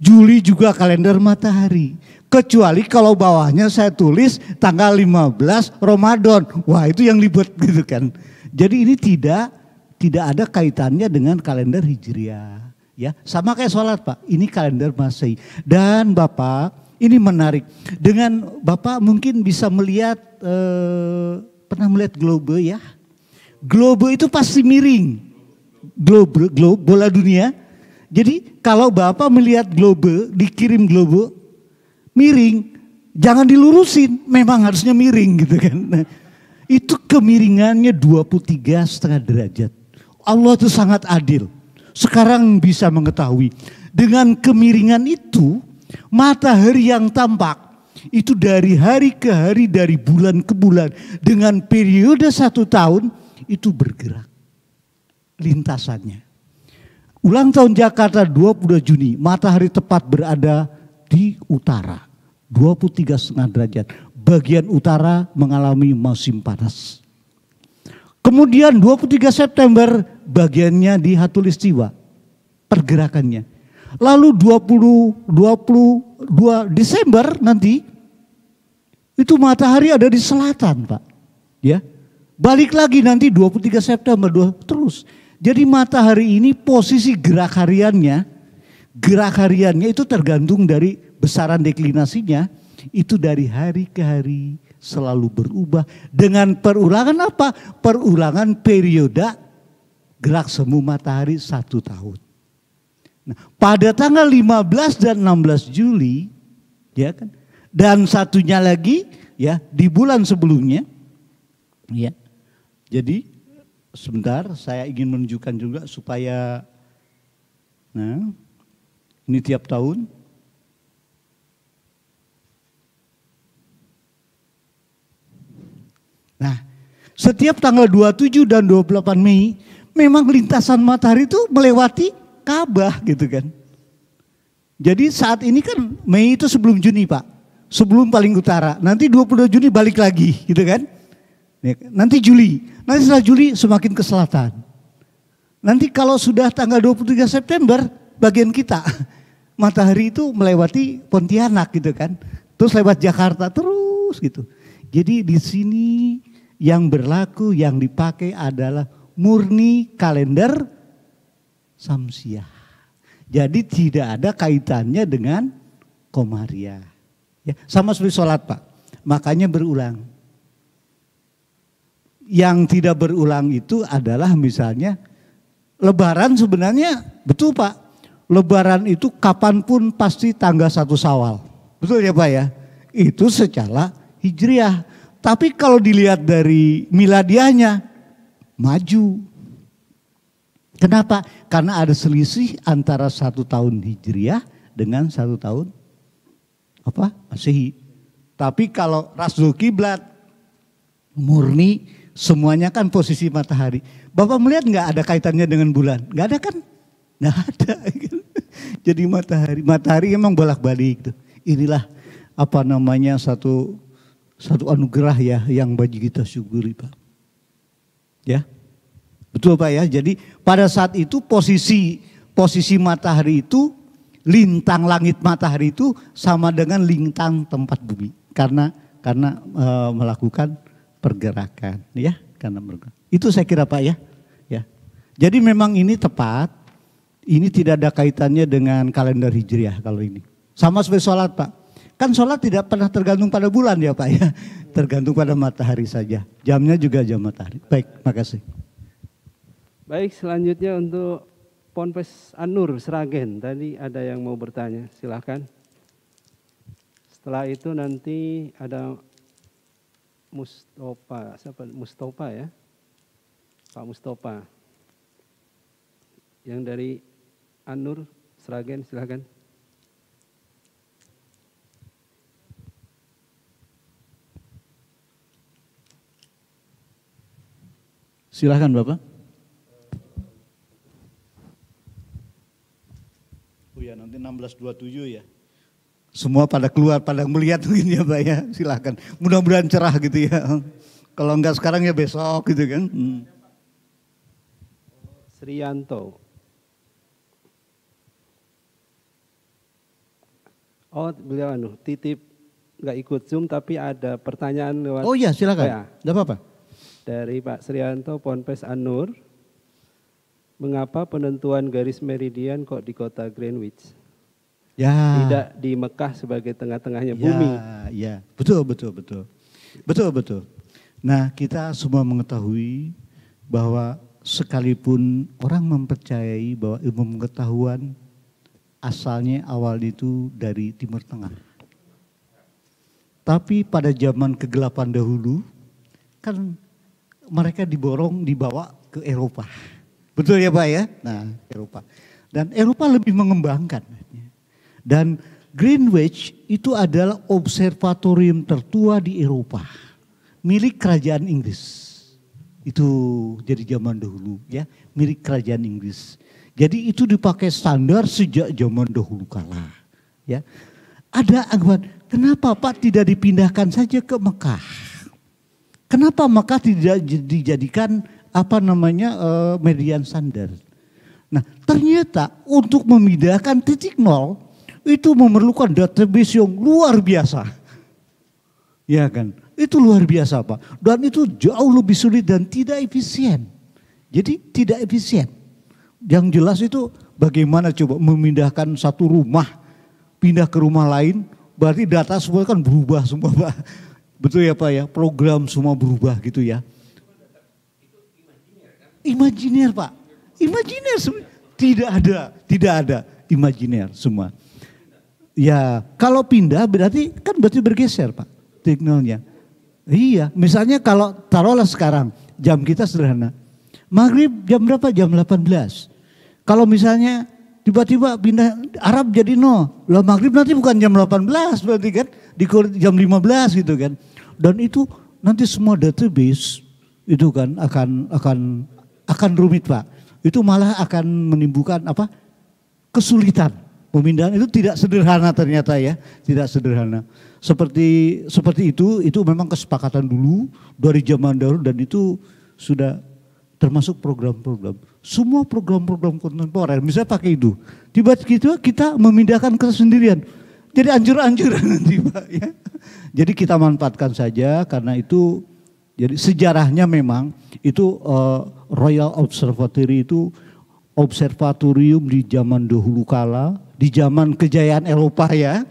Juli juga kalender matahari. Kecuali kalau bawahnya saya tulis tanggal 15 Ramadan. Wah itu yang ribet gitu kan. Jadi ini tidak tidak ada kaitannya dengan kalender Hijriah. Ya, sama kayak sholat Pak, ini kalender Masehi. Dan Bapak, ini menarik. Dengan Bapak mungkin bisa melihat, eh, pernah melihat globe ya? Globe itu pasti miring. Globe, globe bola dunia jadi kalau Bapak melihat globe, dikirim globe, miring, jangan dilurusin. Memang harusnya miring gitu kan. Nah, itu kemiringannya 23 setengah derajat. Allah itu sangat adil. Sekarang bisa mengetahui. Dengan kemiringan itu, matahari yang tampak itu dari hari ke hari, dari bulan ke bulan, dengan periode satu tahun itu bergerak lintasannya. Ulang tahun Jakarta 22 Juni, matahari tepat berada di utara. 23,5 derajat. Bagian utara mengalami musim panas. Kemudian 23 September bagiannya di Hatulistiwa. Pergerakannya. Lalu 20 22 Desember nanti itu matahari ada di selatan, Pak. Ya. Balik lagi nanti 23 September 2 terus. Jadi matahari ini posisi gerak hariannya, gerak hariannya itu tergantung dari besaran deklinasinya, itu dari hari ke hari selalu berubah dengan perulangan apa? Perulangan periode gerak semu matahari satu tahun. Nah, pada tanggal 15 dan 16 Juli, ya kan? Dan satunya lagi ya di bulan sebelumnya, ya. Jadi sebentar saya ingin menunjukkan juga supaya nah ini tiap tahun Nah, setiap tanggal 27 dan 28 Mei memang lintasan matahari itu melewati Ka'bah gitu kan. Jadi saat ini kan Mei itu sebelum Juni Pak. Sebelum paling utara. Nanti 22 Juni balik lagi gitu kan. Nanti Juli, nanti setelah Juli semakin ke selatan. Nanti kalau sudah tanggal 23 September, bagian kita matahari itu melewati Pontianak gitu kan. Terus lewat Jakarta terus gitu. Jadi di sini yang berlaku yang dipakai adalah murni kalender samsiah. Jadi tidak ada kaitannya dengan komaria. Ya, sama seperti sholat pak, makanya berulang yang tidak berulang itu adalah misalnya lebaran sebenarnya betul Pak. Lebaran itu kapanpun pasti tanggal satu sawal. Betul ya Pak ya? Itu secara hijriah. Tapi kalau dilihat dari miladiahnya maju. Kenapa? Karena ada selisih antara satu tahun hijriah dengan satu tahun apa masehi. Tapi kalau Rasul Kiblat murni Semuanya kan posisi matahari. Bapak melihat nggak ada kaitannya dengan bulan? Nggak ada kan? Nggak ada. Jadi matahari, matahari emang bolak-balik. Inilah apa namanya satu satu anugerah ya yang bagi kita syukuri Pak. Ya. Betul Pak ya. Jadi pada saat itu posisi posisi matahari itu lintang langit matahari itu sama dengan lintang tempat bumi karena karena e, melakukan pergerakan ya karena pergerakan. Itu saya kira Pak ya. Ya. Jadi memang ini tepat. Ini tidak ada kaitannya dengan kalender hijriah kalau ini. Sama seperti sholat Pak. Kan sholat tidak pernah tergantung pada bulan ya Pak ya. Tergantung pada matahari saja. Jamnya juga jam matahari. Baik, makasih. Baik, selanjutnya untuk Ponpes Anur Seragen. Tadi ada yang mau bertanya, silahkan. Setelah itu nanti ada Mustafa, siapa Mustafa ya? Pak Mustafa. Yang dari Anur Sragen silahkan. Silahkan Bapak. Oh ya nanti 1627 ya semua pada keluar, pada melihat mungkin ya Pak ya, silahkan. Mudah-mudahan cerah gitu ya. Kalau enggak sekarang ya besok gitu kan. Hmm. Srianto. Oh beliau anu titip nggak ikut zoom tapi ada pertanyaan lewat. Oh iya silakan. Ya. apa-apa. Dari Pak Srianto Ponpes Anur. Mengapa penentuan garis meridian kok di kota Greenwich? Ya. Tidak di Mekah sebagai tengah-tengahnya ya, bumi. Ya, betul, betul, betul. Betul, betul. Nah, kita semua mengetahui bahwa sekalipun orang mempercayai bahwa ilmu pengetahuan asalnya awal itu dari Timur Tengah. Tapi pada zaman kegelapan dahulu kan mereka diborong dibawa ke Eropa. Betul ya Pak ya? Nah, Eropa. Dan Eropa lebih mengembangkan. Dan Greenwich itu adalah observatorium tertua di Eropa, milik kerajaan Inggris. Itu jadi zaman dahulu ya, milik kerajaan Inggris. Jadi itu dipakai standar sejak zaman dahulu kala. Ya. Ada anggapan, kenapa Pak tidak dipindahkan saja ke Mekah? Kenapa Mekah tidak dijadikan apa namanya uh, median standar? Nah ternyata untuk memindahkan titik nol itu memerlukan database yang luar biasa. Ya kan? Itu luar biasa Pak. Dan itu jauh lebih sulit dan tidak efisien. Jadi tidak efisien. Yang jelas itu bagaimana coba memindahkan satu rumah, pindah ke rumah lain, berarti data semua kan berubah semua Pak. Betul ya Pak ya, program semua berubah gitu ya. Imajiner Pak, imajiner tidak ada, tidak ada imajiner semua. Ya, kalau pindah berarti kan berarti bergeser Pak signalnya. Iya, misalnya kalau taruhlah sekarang jam kita sederhana. Maghrib jam berapa? Jam 18. Kalau misalnya tiba-tiba pindah Arab jadi no. Lah maghrib nanti bukan jam 18 berarti kan di jam 15 gitu kan. Dan itu nanti semua database itu kan akan akan akan rumit Pak. Itu malah akan menimbulkan apa? kesulitan Pemindahan itu tidak sederhana ternyata ya, tidak sederhana. Seperti seperti itu, itu memang kesepakatan dulu dari zaman dahulu dan itu sudah termasuk program-program. Semua program-program kontemporer, misalnya pakai itu, tiba-tiba kita memindahkan kesendirian. Jadi anjur-anjuran nanti Pak ya. Jadi kita manfaatkan saja karena itu jadi sejarahnya memang itu uh, Royal Observatory itu observatorium di zaman dahulu kala di zaman kejayaan Eropa ya,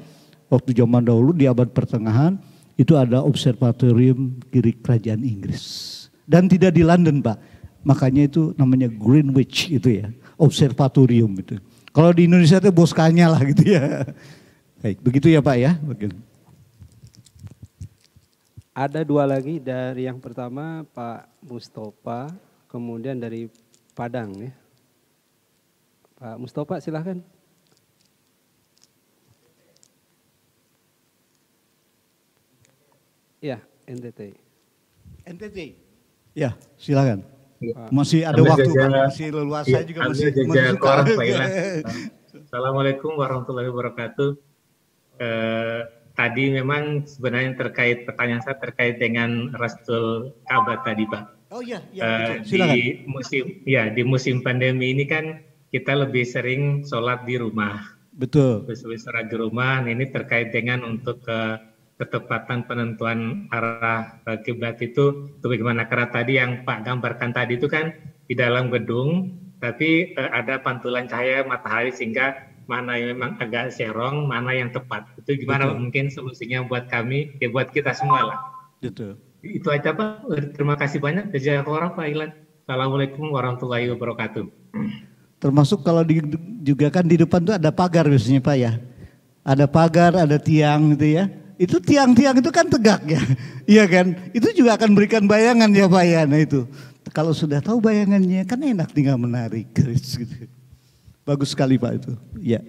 waktu zaman dahulu di abad pertengahan itu ada observatorium kiri kerajaan Inggris dan tidak di London pak, makanya itu namanya Greenwich itu ya, observatorium itu. Kalau di Indonesia itu boskanya lah gitu ya. Baik, begitu ya pak ya. Begitu. Ada dua lagi dari yang pertama Pak Mustafa, kemudian dari Padang ya. Pak Mustafa silahkan. Ya, NTT. NTT. Ya, silakan. Iya. Masih ada ambil waktu, jajar, masih leluasa ya, juga masih. Jajar Assalamualaikum warahmatullahi wabarakatuh. Eh, tadi memang sebenarnya terkait pertanyaan saya terkait dengan Rastul Kabat tadi, Pak. Oh iya, ya, Di musim, ya di musim pandemi ini kan kita lebih sering sholat di rumah. Betul. Lebih sering di rumah. Nah, ini terkait dengan untuk uh, ketepatan penentuan arah eh, kiblat itu bagaimana karena tadi yang Pak gambarkan tadi itu kan di dalam gedung tapi eh, ada pantulan cahaya matahari sehingga mana yang memang agak serong mana yang tepat itu gimana Betul. mungkin solusinya buat kami ya buat kita semua lah Betul. itu aja Pak eh, terima kasih banyak jazakallah Pak Ilan Assalamualaikum warahmatullahi wabarakatuh termasuk kalau di, juga kan di depan tuh ada pagar biasanya Pak ya ada pagar ada tiang gitu ya itu tiang-tiang itu kan tegak ya. Iya kan? Itu juga akan berikan bayangan ya Pak Yana itu. Kalau sudah tahu bayangannya kan enak tinggal menarik. Gitu. Bagus sekali Pak itu. Ya.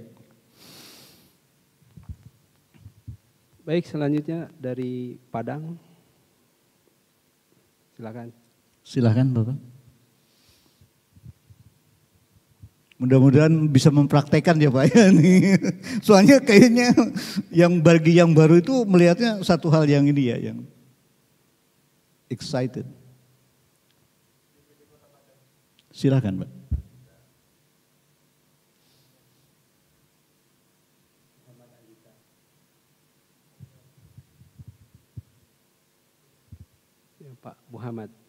Baik, selanjutnya dari Padang. Silakan. Silakan Bapak. Mudah-mudahan bisa mempraktekkan ya Pak ya nih. Soalnya kayaknya yang bagi yang baru itu melihatnya satu hal yang ini ya yang excited. Silakan Pak. Ya, Pak Muhammad.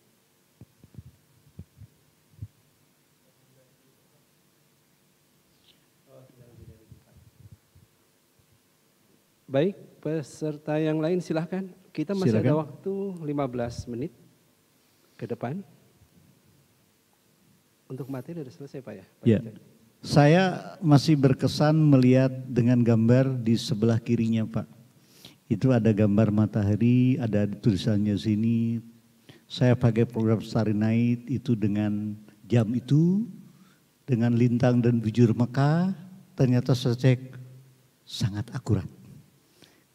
Baik, peserta yang lain silahkan. Kita masih silahkan. ada waktu 15 menit ke depan. Untuk materi sudah selesai Pak ya? Pak ya. Saya masih berkesan melihat dengan gambar di sebelah kirinya Pak. Itu ada gambar matahari, ada tulisannya sini. Saya pakai program Starry Night itu dengan jam itu, dengan lintang dan bujur Mekah, ternyata saya cek sangat akurat.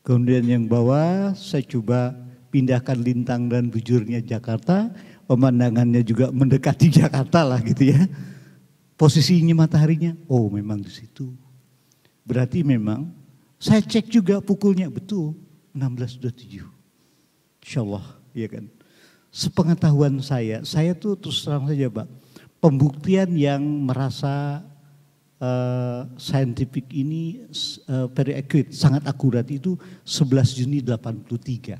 Kemudian yang bawah saya coba pindahkan lintang dan bujurnya Jakarta, pemandangannya juga mendekati Jakarta lah gitu ya. Posisinya mataharinya, oh memang di situ. Berarti memang saya cek juga pukulnya betul 16.27. Insya Allah, ya kan. Sepengetahuan saya, saya tuh terus terang saja Pak, pembuktian yang merasa Eh, scientific ini uh, very accurate, sangat akurat itu 11 Juni 83.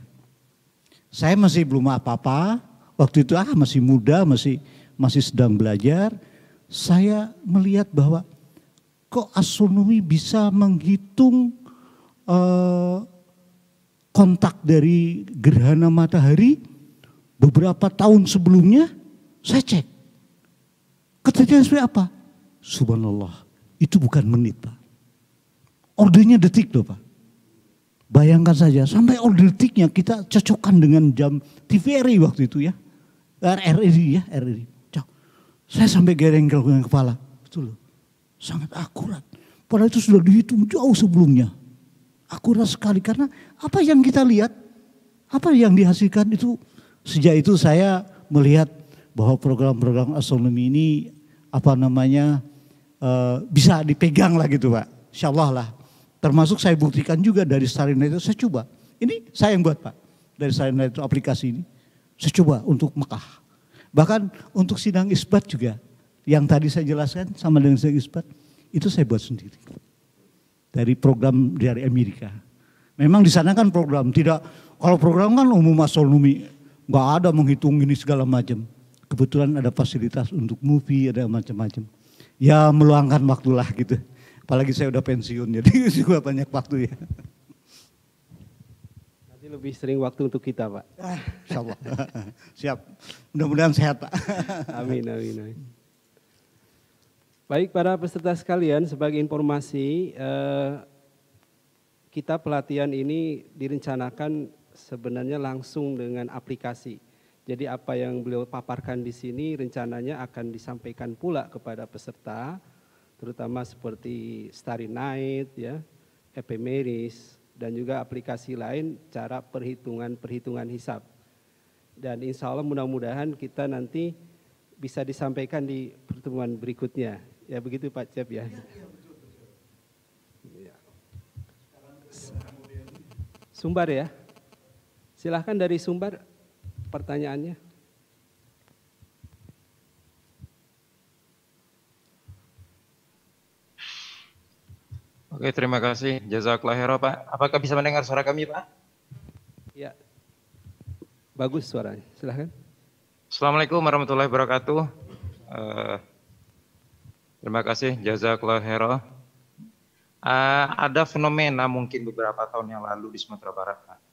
Saya masih belum apa-apa, waktu itu ah masih muda, masih masih sedang belajar. Saya melihat bahwa kok astronomi bisa menghitung uh, kontak dari gerhana matahari beberapa tahun sebelumnya saya cek. Keterjadian seperti apa? Subhanallah. Itu bukan menit Pak. Ordernya detik loh Pak. Bayangkan saja sampai order detiknya kita cocokkan dengan jam TVRI waktu itu ya. RRI ya, RRI. Saya sampai gereng dengan kepala. itu loh. Sangat akurat. Padahal itu sudah dihitung jauh sebelumnya. Akurat sekali karena apa yang kita lihat, apa yang dihasilkan itu sejak itu saya melihat bahwa program-program astronomi ini apa namanya Eh, bisa dipegang lah gitu Pak. Insya Allah lah. Termasuk saya buktikan juga dari Starina itu saya coba. Ini saya yang buat Pak. Dari Starina itu aplikasi ini. Saya coba untuk Mekah. Bahkan untuk sidang isbat juga. Yang tadi saya jelaskan sama dengan sidang isbat. Itu saya buat sendiri. Dari program dari Amerika. Memang di sana kan program. Tidak, kalau program kan umum astronomi. gak ada menghitung ini segala macam. Kebetulan ada fasilitas untuk movie, ada macam-macam ya meluangkan waktulah gitu. Apalagi saya udah pensiun jadi juga banyak waktu ya. Nanti lebih sering waktu untuk kita Pak. Ah, Siap. Mudah-mudahan sehat Pak. amin, amin, amin. Baik para peserta sekalian sebagai informasi eh, kita pelatihan ini direncanakan sebenarnya langsung dengan aplikasi. Jadi apa yang beliau paparkan di sini rencananya akan disampaikan pula kepada peserta, terutama seperti Starry Night, ya, Epimeris, dan juga aplikasi lain cara perhitungan-perhitungan hisap. Dan insya Allah mudah-mudahan kita nanti bisa disampaikan di pertemuan berikutnya. Ya begitu Pak Cep ya. ya. Sumbar ya. Silahkan dari Sumbar pertanyaannya? Oke, terima kasih. Jazakallah khairan, Pak. Apakah bisa mendengar suara kami, Pak? Iya. Bagus suaranya. Silahkan. Assalamualaikum warahmatullahi wabarakatuh. Uh, terima kasih. Jazakallah khairan. Uh, ada fenomena mungkin beberapa tahun yang lalu di Sumatera Barat, Pak.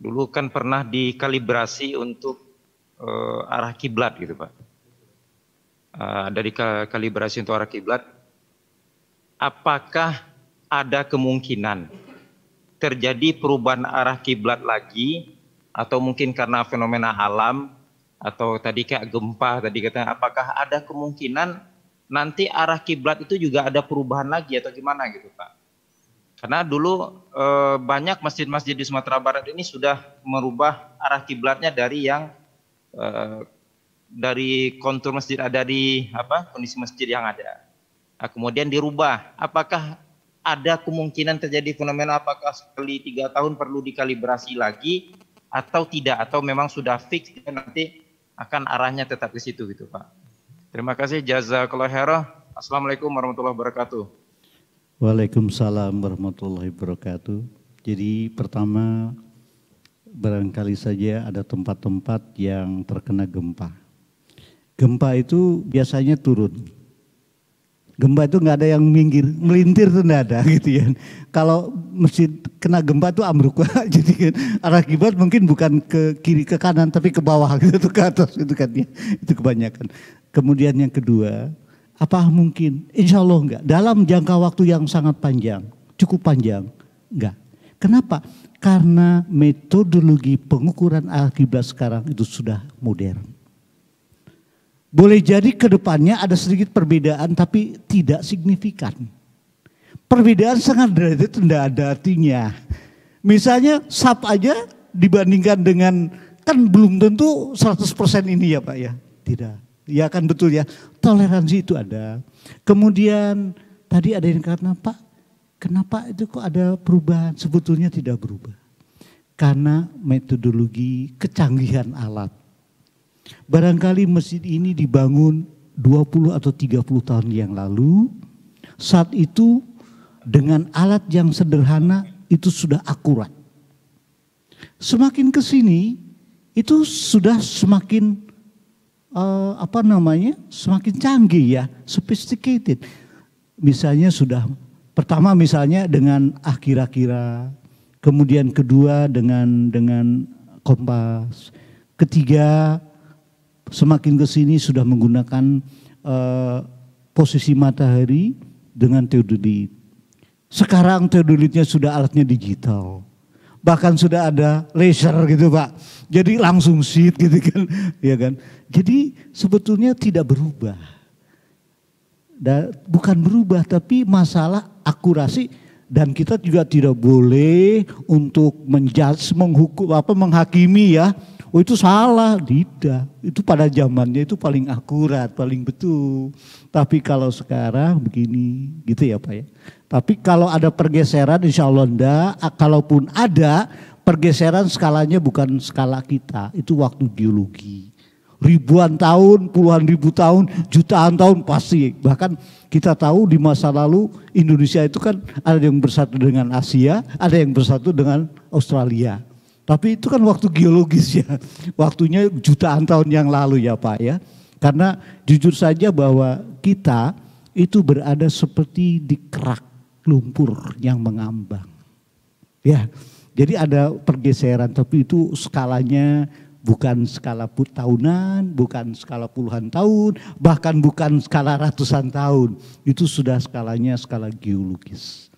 Dulu kan pernah dikalibrasi untuk uh, arah kiblat gitu Pak. Uh, eh, dari kalibrasi untuk arah kiblat, apakah ada kemungkinan terjadi perubahan arah kiblat lagi atau mungkin karena fenomena alam atau tadi kayak gempa tadi katanya apakah ada kemungkinan nanti arah kiblat itu juga ada perubahan lagi atau gimana gitu Pak? Karena dulu e, banyak masjid-masjid di Sumatera Barat ini sudah merubah arah kiblatnya dari yang e, dari kontur masjid ada di apa kondisi masjid yang ada. Nah, kemudian dirubah. Apakah ada kemungkinan terjadi fenomena apakah sekali tiga tahun perlu dikalibrasi lagi atau tidak atau memang sudah fix dan nanti akan arahnya tetap ke situ gitu Pak. Terima kasih jazakallahu Khairah. Assalamualaikum warahmatullahi wabarakatuh. Waalaikumsalam warahmatullahi wabarakatuh. Jadi pertama barangkali saja ada tempat-tempat yang terkena gempa. Gempa itu biasanya turun. Gempa itu nggak ada yang minggir, melintir tuh nggak ada gitu ya. Kalau masjid kena gempa itu ambruk jadi kan, arah kibat mungkin bukan ke kiri ke kanan tapi ke bawah gitu ke atas itu kan ya. Itu kebanyakan. Kemudian yang kedua, apa mungkin? Insya Allah enggak. Dalam jangka waktu yang sangat panjang, cukup panjang, enggak. Kenapa? Karena metodologi pengukuran akibat sekarang itu sudah modern. Boleh jadi ke depannya ada sedikit perbedaan tapi tidak signifikan. Perbedaan sangat derajat itu tidak ada artinya. Misalnya sap aja dibandingkan dengan kan belum tentu 100% ini ya Pak ya. Tidak. Ya kan betul ya. Toleransi itu ada. Kemudian tadi ada yang karena Pak, kenapa itu kok ada perubahan? Sebetulnya tidak berubah. Karena metodologi kecanggihan alat. Barangkali masjid ini dibangun 20 atau 30 tahun yang lalu. Saat itu dengan alat yang sederhana itu sudah akurat. Semakin ke sini itu sudah semakin uh, apa namanya semakin canggih ya, sophisticated. Misalnya sudah pertama misalnya dengan akhir akhir kemudian kedua dengan dengan kompas, ketiga semakin ke sini sudah menggunakan uh, posisi matahari dengan teodolit. Sekarang teodolitnya sudah alatnya digital bahkan sudah ada laser gitu Pak. Jadi langsung sit gitu kan, ya kan. Jadi sebetulnya tidak berubah. dan bukan berubah tapi masalah akurasi dan kita juga tidak boleh untuk menjudge, menghukum apa menghakimi ya. Oh itu salah, tidak. Itu pada zamannya itu paling akurat, paling betul. Tapi kalau sekarang begini, gitu ya Pak ya. Tapi kalau ada pergeseran insya Allah enggak, kalaupun ada pergeseran skalanya bukan skala kita, itu waktu geologi. Ribuan tahun, puluhan ribu tahun, jutaan tahun pasti. Bahkan kita tahu di masa lalu Indonesia itu kan ada yang bersatu dengan Asia, ada yang bersatu dengan Australia. Tapi itu kan waktu geologis ya, waktunya jutaan tahun yang lalu ya Pak ya. Karena jujur saja bahwa kita itu berada seperti di kerak lumpur yang mengambang. Ya, jadi ada pergeseran, tapi itu skalanya bukan skala tahunan, bukan skala puluhan tahun, bahkan bukan skala ratusan tahun. Itu sudah skalanya skala geologis.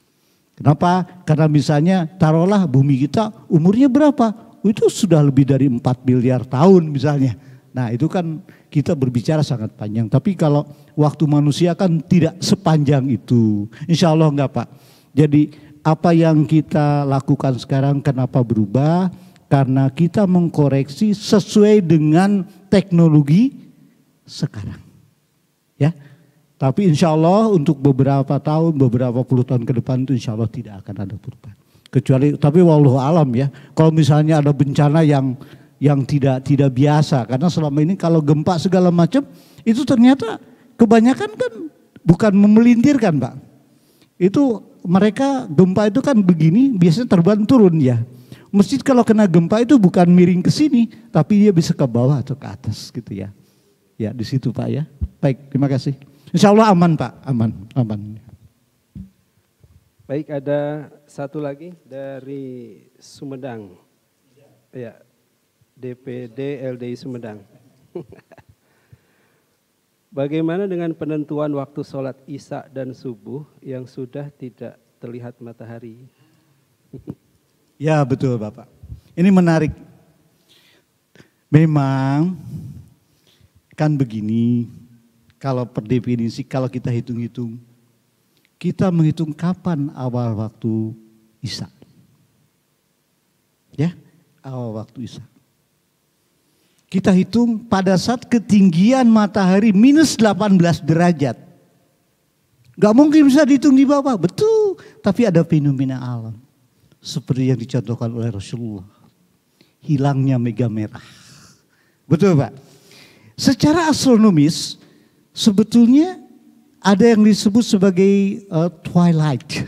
Kenapa? Karena misalnya taruhlah bumi kita umurnya berapa? Itu sudah lebih dari 4 miliar tahun misalnya. Nah itu kan kita berbicara sangat panjang. Tapi kalau waktu manusia kan tidak sepanjang itu. Insya Allah enggak Pak. Jadi apa yang kita lakukan sekarang kenapa berubah? Karena kita mengkoreksi sesuai dengan teknologi sekarang. Ya, tapi insya Allah untuk beberapa tahun, beberapa puluh tahun ke depan itu insya Allah tidak akan ada perubahan. Kecuali, tapi walau alam ya, kalau misalnya ada bencana yang yang tidak tidak biasa karena selama ini kalau gempa segala macam itu ternyata kebanyakan kan bukan memelintirkan, Pak. Itu mereka gempa itu kan begini biasanya terbang turun ya. Masjid kalau kena gempa itu bukan miring ke sini, tapi dia bisa ke bawah atau ke atas gitu ya. Ya di situ Pak ya. Baik, terima kasih. Insya Allah aman Pak, aman, aman. Baik, ada satu lagi dari Sumedang. Ya, DPD LDI Sumedang. Bagaimana dengan penentuan waktu sholat isya dan subuh yang sudah tidak terlihat matahari? ya betul Bapak. Ini menarik. Memang kan begini, kalau perdefinisi, kalau kita hitung-hitung, kita menghitung kapan awal waktu isya. Ya, awal waktu isya. Kita hitung pada saat ketinggian matahari minus 18 derajat. Gak mungkin bisa dihitung di bawah, betul. Tapi ada fenomena alam. Seperti yang dicontohkan oleh Rasulullah. Hilangnya mega merah. Betul Pak? Secara astronomis, sebetulnya ada yang disebut sebagai uh, twilight.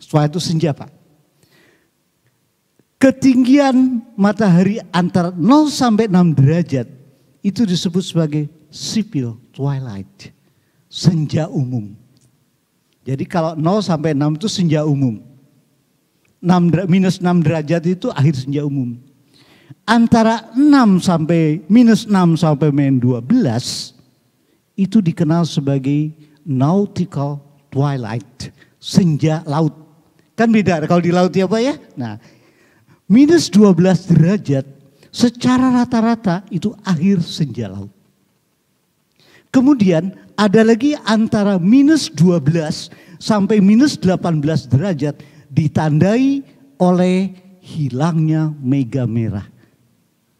Twilight itu senja Pak. Ketinggian matahari antara 0 sampai 6 derajat itu disebut sebagai sipil twilight, senja umum. Jadi kalau 0 sampai 6 itu senja umum. 6, minus 6 derajat itu akhir senja umum. Antara 6 sampai minus 6 sampai min 12 itu dikenal sebagai nautical twilight, senja laut. Kan beda kalau di laut ya Pak ya. Nah Minus 12 derajat secara rata-rata itu akhir senja laut. Kemudian ada lagi antara minus 12 sampai minus 18 derajat ditandai oleh hilangnya mega merah.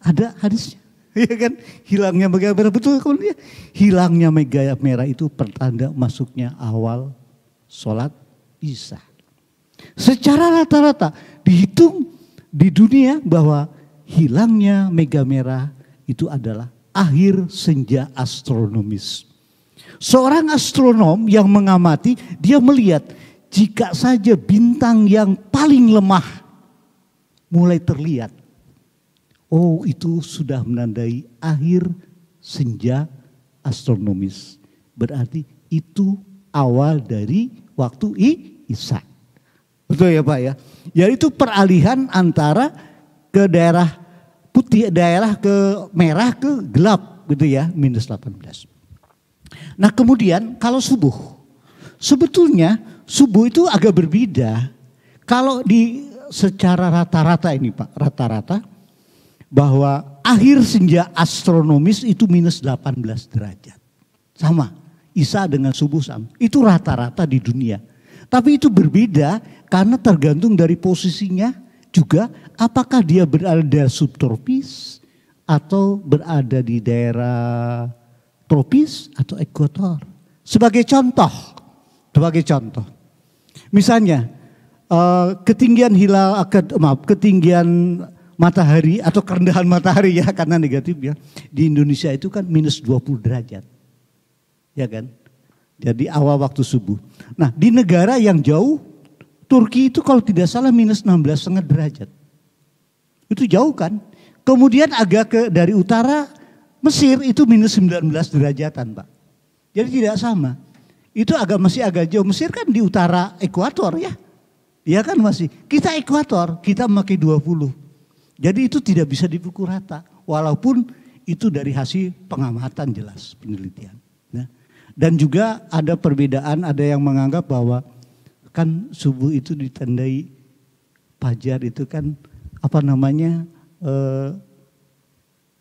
Ada hadisnya? Iya kan? Hilangnya mega merah betul kan ya? Hilangnya mega merah itu pertanda masuknya awal sholat isya. Secara rata-rata dihitung di dunia bahwa hilangnya mega merah itu adalah akhir senja astronomis. Seorang astronom yang mengamati, dia melihat jika saja bintang yang paling lemah mulai terlihat. Oh, itu sudah menandai akhir senja astronomis. Berarti itu awal dari waktu Ishak. Betul ya Pak ya. Yaitu peralihan antara ke daerah putih, daerah ke merah ke gelap gitu ya, minus 18. Nah kemudian kalau subuh, sebetulnya subuh itu agak berbeda. Kalau di secara rata-rata ini Pak, rata-rata bahwa akhir senja astronomis itu minus 18 derajat. Sama, Isa dengan subuh sama. Itu rata-rata di dunia tapi itu berbeda karena tergantung dari posisinya juga apakah dia berada subtropis atau berada di daerah tropis atau ekuator. Sebagai contoh, sebagai contoh. Misalnya eh, ketinggian hilal maaf, ketinggian matahari atau kerendahan matahari ya karena negatif ya di Indonesia itu kan minus 20 derajat. Ya kan? Jadi ya, awal waktu subuh. Nah di negara yang jauh, Turki itu kalau tidak salah minus setengah derajat. Itu jauh kan. Kemudian agak ke dari utara Mesir itu minus 19 derajatan Pak. Jadi tidak sama. Itu agak masih agak jauh. Mesir kan di utara ekuator ya. Ya kan masih. Kita ekuator, kita memakai 20. Jadi itu tidak bisa dipukul rata. Walaupun itu dari hasil pengamatan jelas penelitian. Dan juga ada perbedaan, ada yang menganggap bahwa kan subuh itu ditandai pajar itu kan apa namanya eh,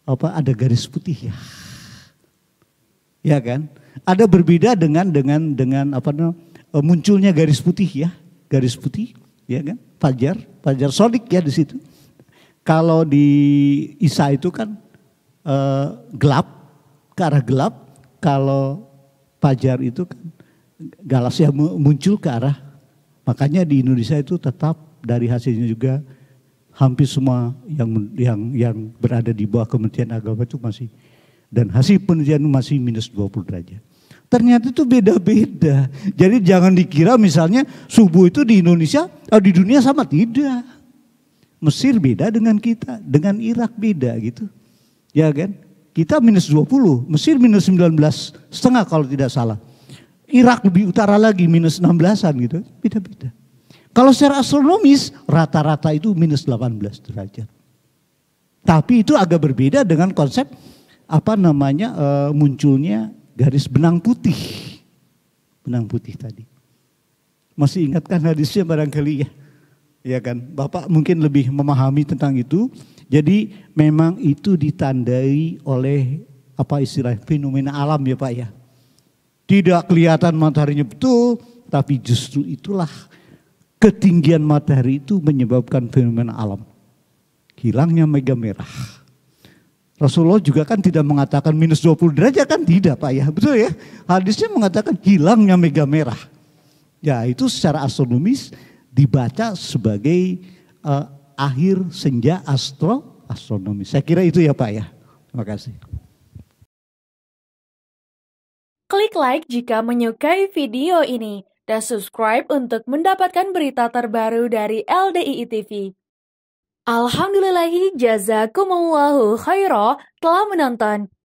apa ada garis putih ya. Ya kan? Ada berbeda dengan dengan dengan apa namanya eh, munculnya garis putih ya, garis putih ya kan? Fajar, fajar solik ya di situ. Kalau di Isa itu kan eh, gelap, ke arah gelap. Kalau Pajar itu kan galaksi yang muncul ke arah. Makanya di Indonesia itu tetap dari hasilnya juga hampir semua yang yang yang berada di bawah Kementerian Agama itu masih dan hasil penelitian masih minus 20 derajat. Ternyata itu beda-beda. Jadi jangan dikira misalnya subuh itu di Indonesia atau eh, di dunia sama tidak. Mesir beda dengan kita, dengan Irak beda gitu. Ya kan? Kita minus 20, Mesir minus 19 setengah kalau tidak salah. Irak lebih utara lagi minus 16-an gitu, beda-beda. Kalau secara astronomis rata-rata itu minus 18 derajat. Tapi itu agak berbeda dengan konsep apa namanya eh, munculnya garis benang putih. Benang putih tadi. Masih ingatkan hadisnya barangkali ya ya kan? Bapak mungkin lebih memahami tentang itu. Jadi memang itu ditandai oleh apa istilah fenomena alam ya Pak ya. Tidak kelihatan mataharinya betul, tapi justru itulah ketinggian matahari itu menyebabkan fenomena alam. Hilangnya mega merah. Rasulullah juga kan tidak mengatakan minus 20 derajat kan tidak Pak ya. Betul ya? Hadisnya mengatakan hilangnya mega merah. Ya itu secara astronomis dibaca sebagai uh, akhir senja astro astronomi. Saya kira itu ya Pak ya. Terima kasih. Klik like jika menyukai video ini dan subscribe untuk mendapatkan berita terbaru dari LDII TV. Alhamdulillahi jazakumullahu khairah telah menonton.